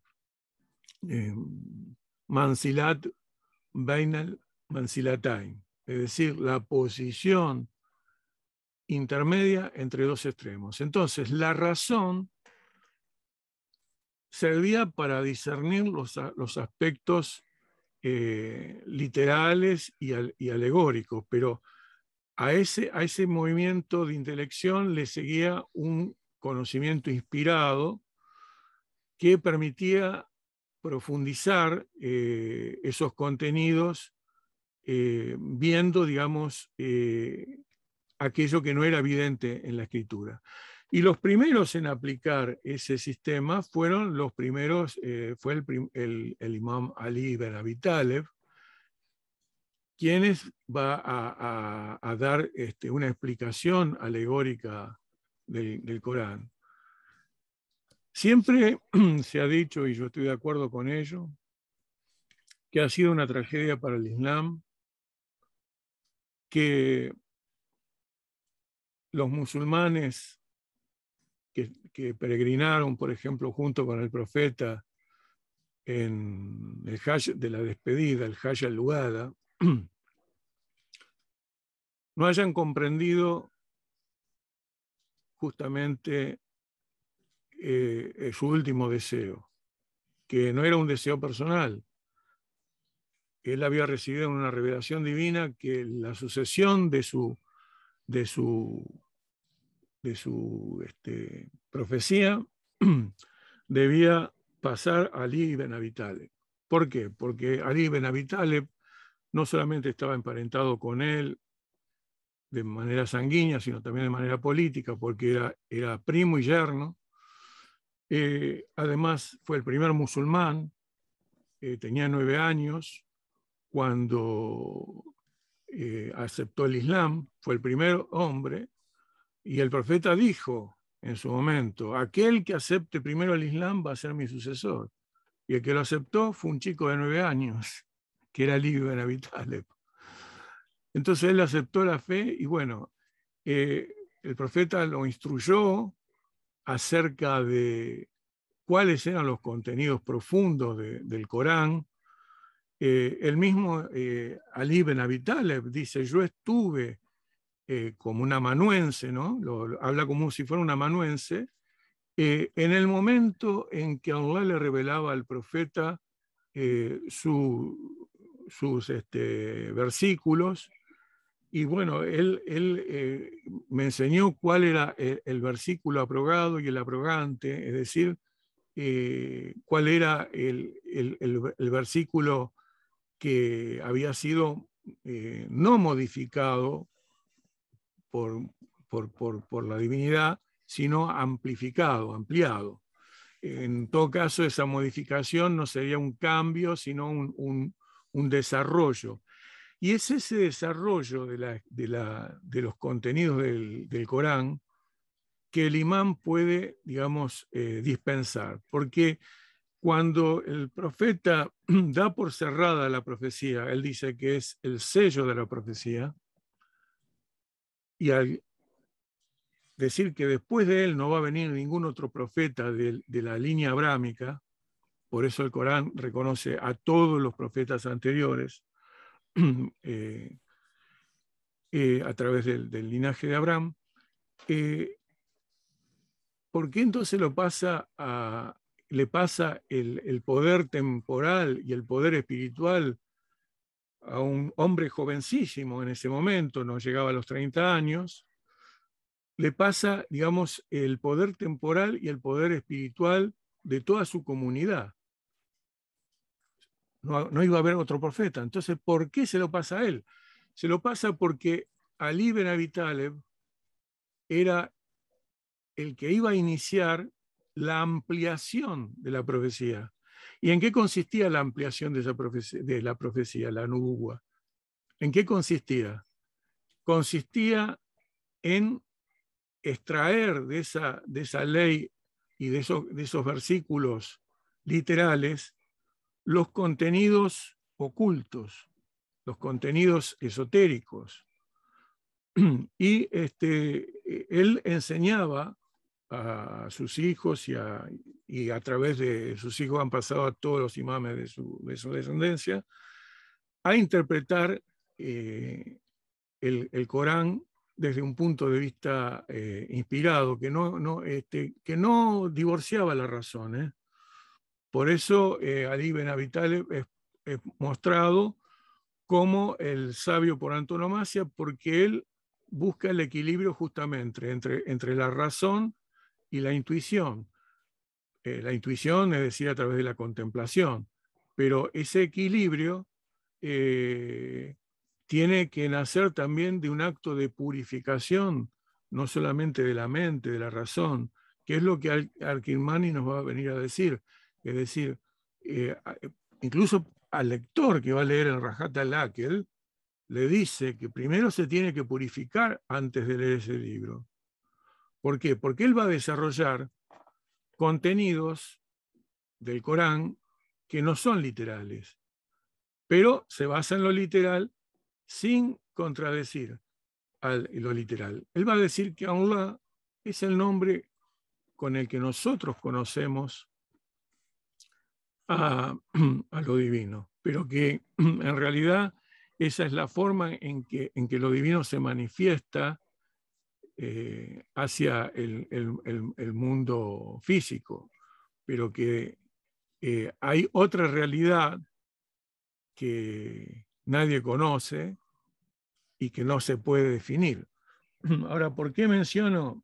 [SPEAKER 3] em, Mansilat Mansilatain, es decir, la posición intermedia entre dos extremos. Entonces, la razón servía para discernir los, aspectos eh, literales y, y, alegóricos, pero a ese, a ese movimiento de intelección le seguía un conocimiento inspirado que permitía profundizar eh, esos contenidos eh, viendo, digamos, eh, aquello que no era evidente en la escritura. Y los primeros en aplicar ese sistema fueron los primeros, fue el, imán Ali el, imam Ali quienes va a, dar este, una explicación alegórica del Corán. Siempre [clears throat] se ha dicho, y yo estoy de acuerdo con ello, que ha sido una tragedia para el Islam, que los musulmanes que, peregrinaron, por ejemplo, junto con el profeta en el de la despedida, el Hajj al-Lugada, [clears throat] no hayan comprendido justamente eh, eh, su último deseo, que no era un deseo personal. Él había recibido una revelación divina que la sucesión de su, de su, de su este, profecía [clears throat] debía pasar a Ali Benavitale. ¿Por qué? Porque Ali Benavitale no solamente estaba emparentado con él de manera sanguínea, sino también de manera política, porque era, era primo y yerno eh, además, fue el primer musulmán, eh, tenía nueve años cuando eh, aceptó el Islam, fue el primer hombre, y el profeta dijo en su momento, aquel que acepte primero el Islam va a ser mi sucesor. Y el que lo aceptó fue un chico de nueve años, [laughs] que era libre en Abi Entonces él aceptó la fe y bueno, el profeta lo instruyó acerca de cuáles eran los contenidos profundos del Corán. Eh, el mismo eh, Ali Ben Taleb dice, yo estuve eh, como un amanuense, ¿no? habla como si fuera un amanuense, en el momento en que Allah le revelaba al profeta sus este, versículos, y bueno, él, él eh, me enseñó cuál era eh, el, versículo aprobado y el aprogante, es decir, eh, cuál era el, versículo que había sido no modificado por, la divinidad, sino amplificado, ampliado. En todo caso, esa modificación no sería un cambio, sino un, un desarrollo y es ese desarrollo de, los contenidos del, Corán que el imán puede, digamos, eh, dispensar. Porque cuando el profeta [clears throat] da por cerrada la profecía, él dice que es el sello de la profecía, y al decir que después de él no va a venir ningún otro profeta de, la línea abrámica, por eso el Corán reconoce a todos los profetas anteriores, [clears throat] Eh, eh, a través del, linaje de Abraham, eh, ¿por qué entonces lo pasa le pasa el, poder temporal y el poder espiritual a un hombre jovencísimo en ese momento, no llegaba a los 30 años? Le pasa, digamos, el poder temporal y el poder espiritual de toda su comunidad no, iba a haber otro profeta. Entonces, ¿por qué se lo pasa a él? Se lo pasa porque Ali Ben Abitaleb era el que iba a iniciar la ampliación de la profecía. ¿Y en qué consistía la ampliación de, esa de la profecía, la Nubuwa? ¿En qué consistía? Consistía en extraer de esa, de esa ley y de esos, de esos versículos literales los contenidos ocultos, los contenidos esotéricos. [clears throat] Y este, él enseñaba a sus hijos y a, través de sus hijos han pasado a todos los imames de su, su descendencia a interpretar eh, el, Corán desde un punto de vista eh, inspirado, que no, este, que no divorciaba la razón, ¿eh? Por eso eh, Ali Benavital es, mostrado como el sabio por antonomasia, porque él busca el equilibrio justamente entre, entre la razón y la intuición. Eh, la intuición, es decir, a través de la contemplación, pero ese equilibrio eh, tiene que nacer también de un acto de purificación, no solamente de la mente, de la razón, que es lo que Al nos va a venir a decir. Es decir, eh, eh, incluso al lector que va a leer el Rajat al-Akel, le dice que primero se tiene que purificar antes de leer ese libro. ¿Por qué? Porque él va a desarrollar contenidos del Corán que no son literales, pero se basa en lo literal sin contradecir al, lo literal. Él va a decir que Allah es el nombre con el que nosotros conocemos [clears throat] a, lo divino, pero que [clears throat] en realidad esa es la forma en que, en que lo divino se manifiesta eh, hacia el, mundo físico, pero que eh, hay otra realidad que nadie conoce y que no se puede definir. [clears throat] Ahora, ¿por qué menciono?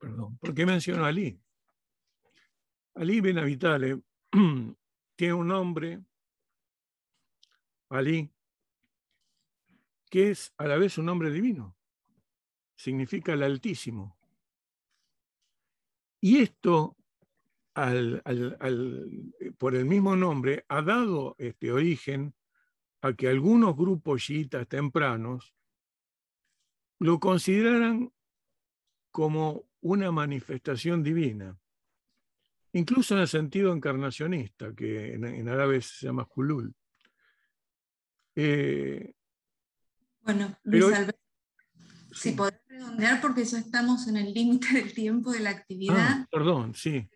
[SPEAKER 3] Perdón, ¿por qué menciono a Ali? Ali Benavitale [clears throat] tiene un nombre, Ali, que es a la vez un nombre divino. Significa el Altísimo. Y esto, por el mismo nombre, ha dado este origen a que algunos grupos yitas tempranos lo consideraran como una manifestación divina incluso en el sentido encarnacionista, que en, árabe se llama Kulul. Eh, bueno, Luis Alberto,
[SPEAKER 1] si podés redondear, porque ya estamos en el límite del tiempo de la actividad. Ah,
[SPEAKER 3] perdón, sí.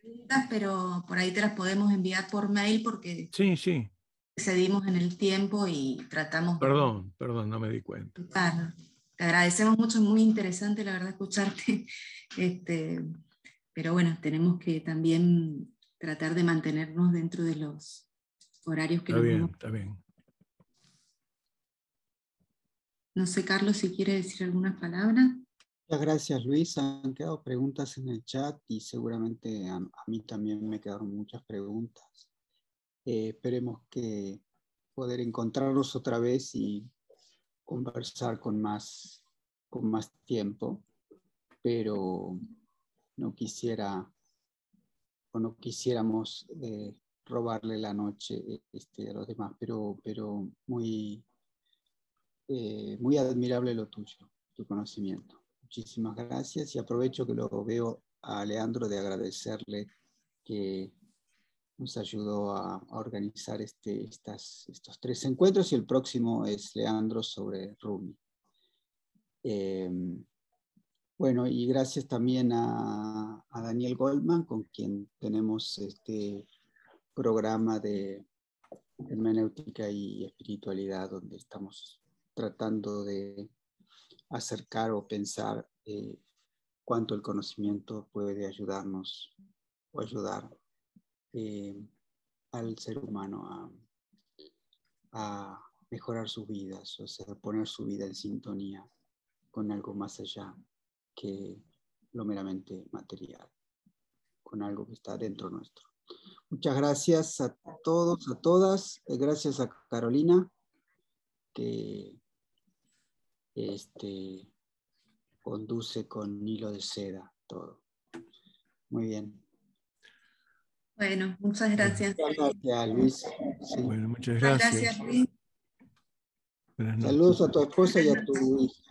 [SPEAKER 1] Pero por ahí te las podemos enviar por mail porque sí, sí. cedimos en el tiempo y tratamos.
[SPEAKER 3] Perdón, perdón, no me di cuenta.
[SPEAKER 1] Claro. Te agradecemos mucho, es muy interesante, la verdad, escucharte. [laughs] Este, pero bueno, tenemos que también tratar de mantenernos dentro de los horarios que está bien, Está bien. No sé, Carlos, si quiere decir alguna palabra.
[SPEAKER 2] Muchas gracias, Luis. Han quedado preguntas en el chat y seguramente a, mí también me quedaron muchas preguntas. Eh, esperemos que poder encontrarnos otra vez y conversar con más, con más tiempo. Pero no quisiera o no quisiéramos eh, robarle la noche eh, este, a los demás, pero, pero muy, eh, muy admirable lo tuyo, tu conocimiento. Muchísimas gracias y aprovecho que lo veo a Leandro de agradecerle que nos ayudó a, organizar este, estas, estos tres encuentros y el próximo es Leandro sobre Rumi. Bueno, y gracias también a, Daniel Goldman, con quien tenemos este programa de hermenéutica y espiritualidad, donde estamos tratando de acercar o pensar eh, cuánto el conocimiento puede ayudarnos o ayudar eh, al ser humano a, a mejorar sus vidas, o sea, poner su vida en sintonía con algo más allá que lo meramente material, con algo que está dentro nuestro. Muchas gracias a todos, a todas. Eh, gracias a Carolina, que este, conduce con hilo de seda todo. Muy bien.
[SPEAKER 1] Bueno, muchas gracias. Muchas gracias, Luis. Bueno,
[SPEAKER 3] muchas gracias. Saludos
[SPEAKER 2] a tu esposa y a tu hija.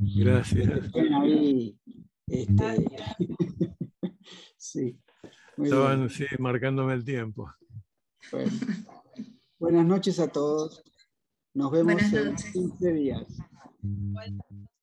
[SPEAKER 3] Gracias. Este, [laughs] Estaban marcándome el tiempo.
[SPEAKER 2] buenas noches a todos. Nos vemos en 15 días.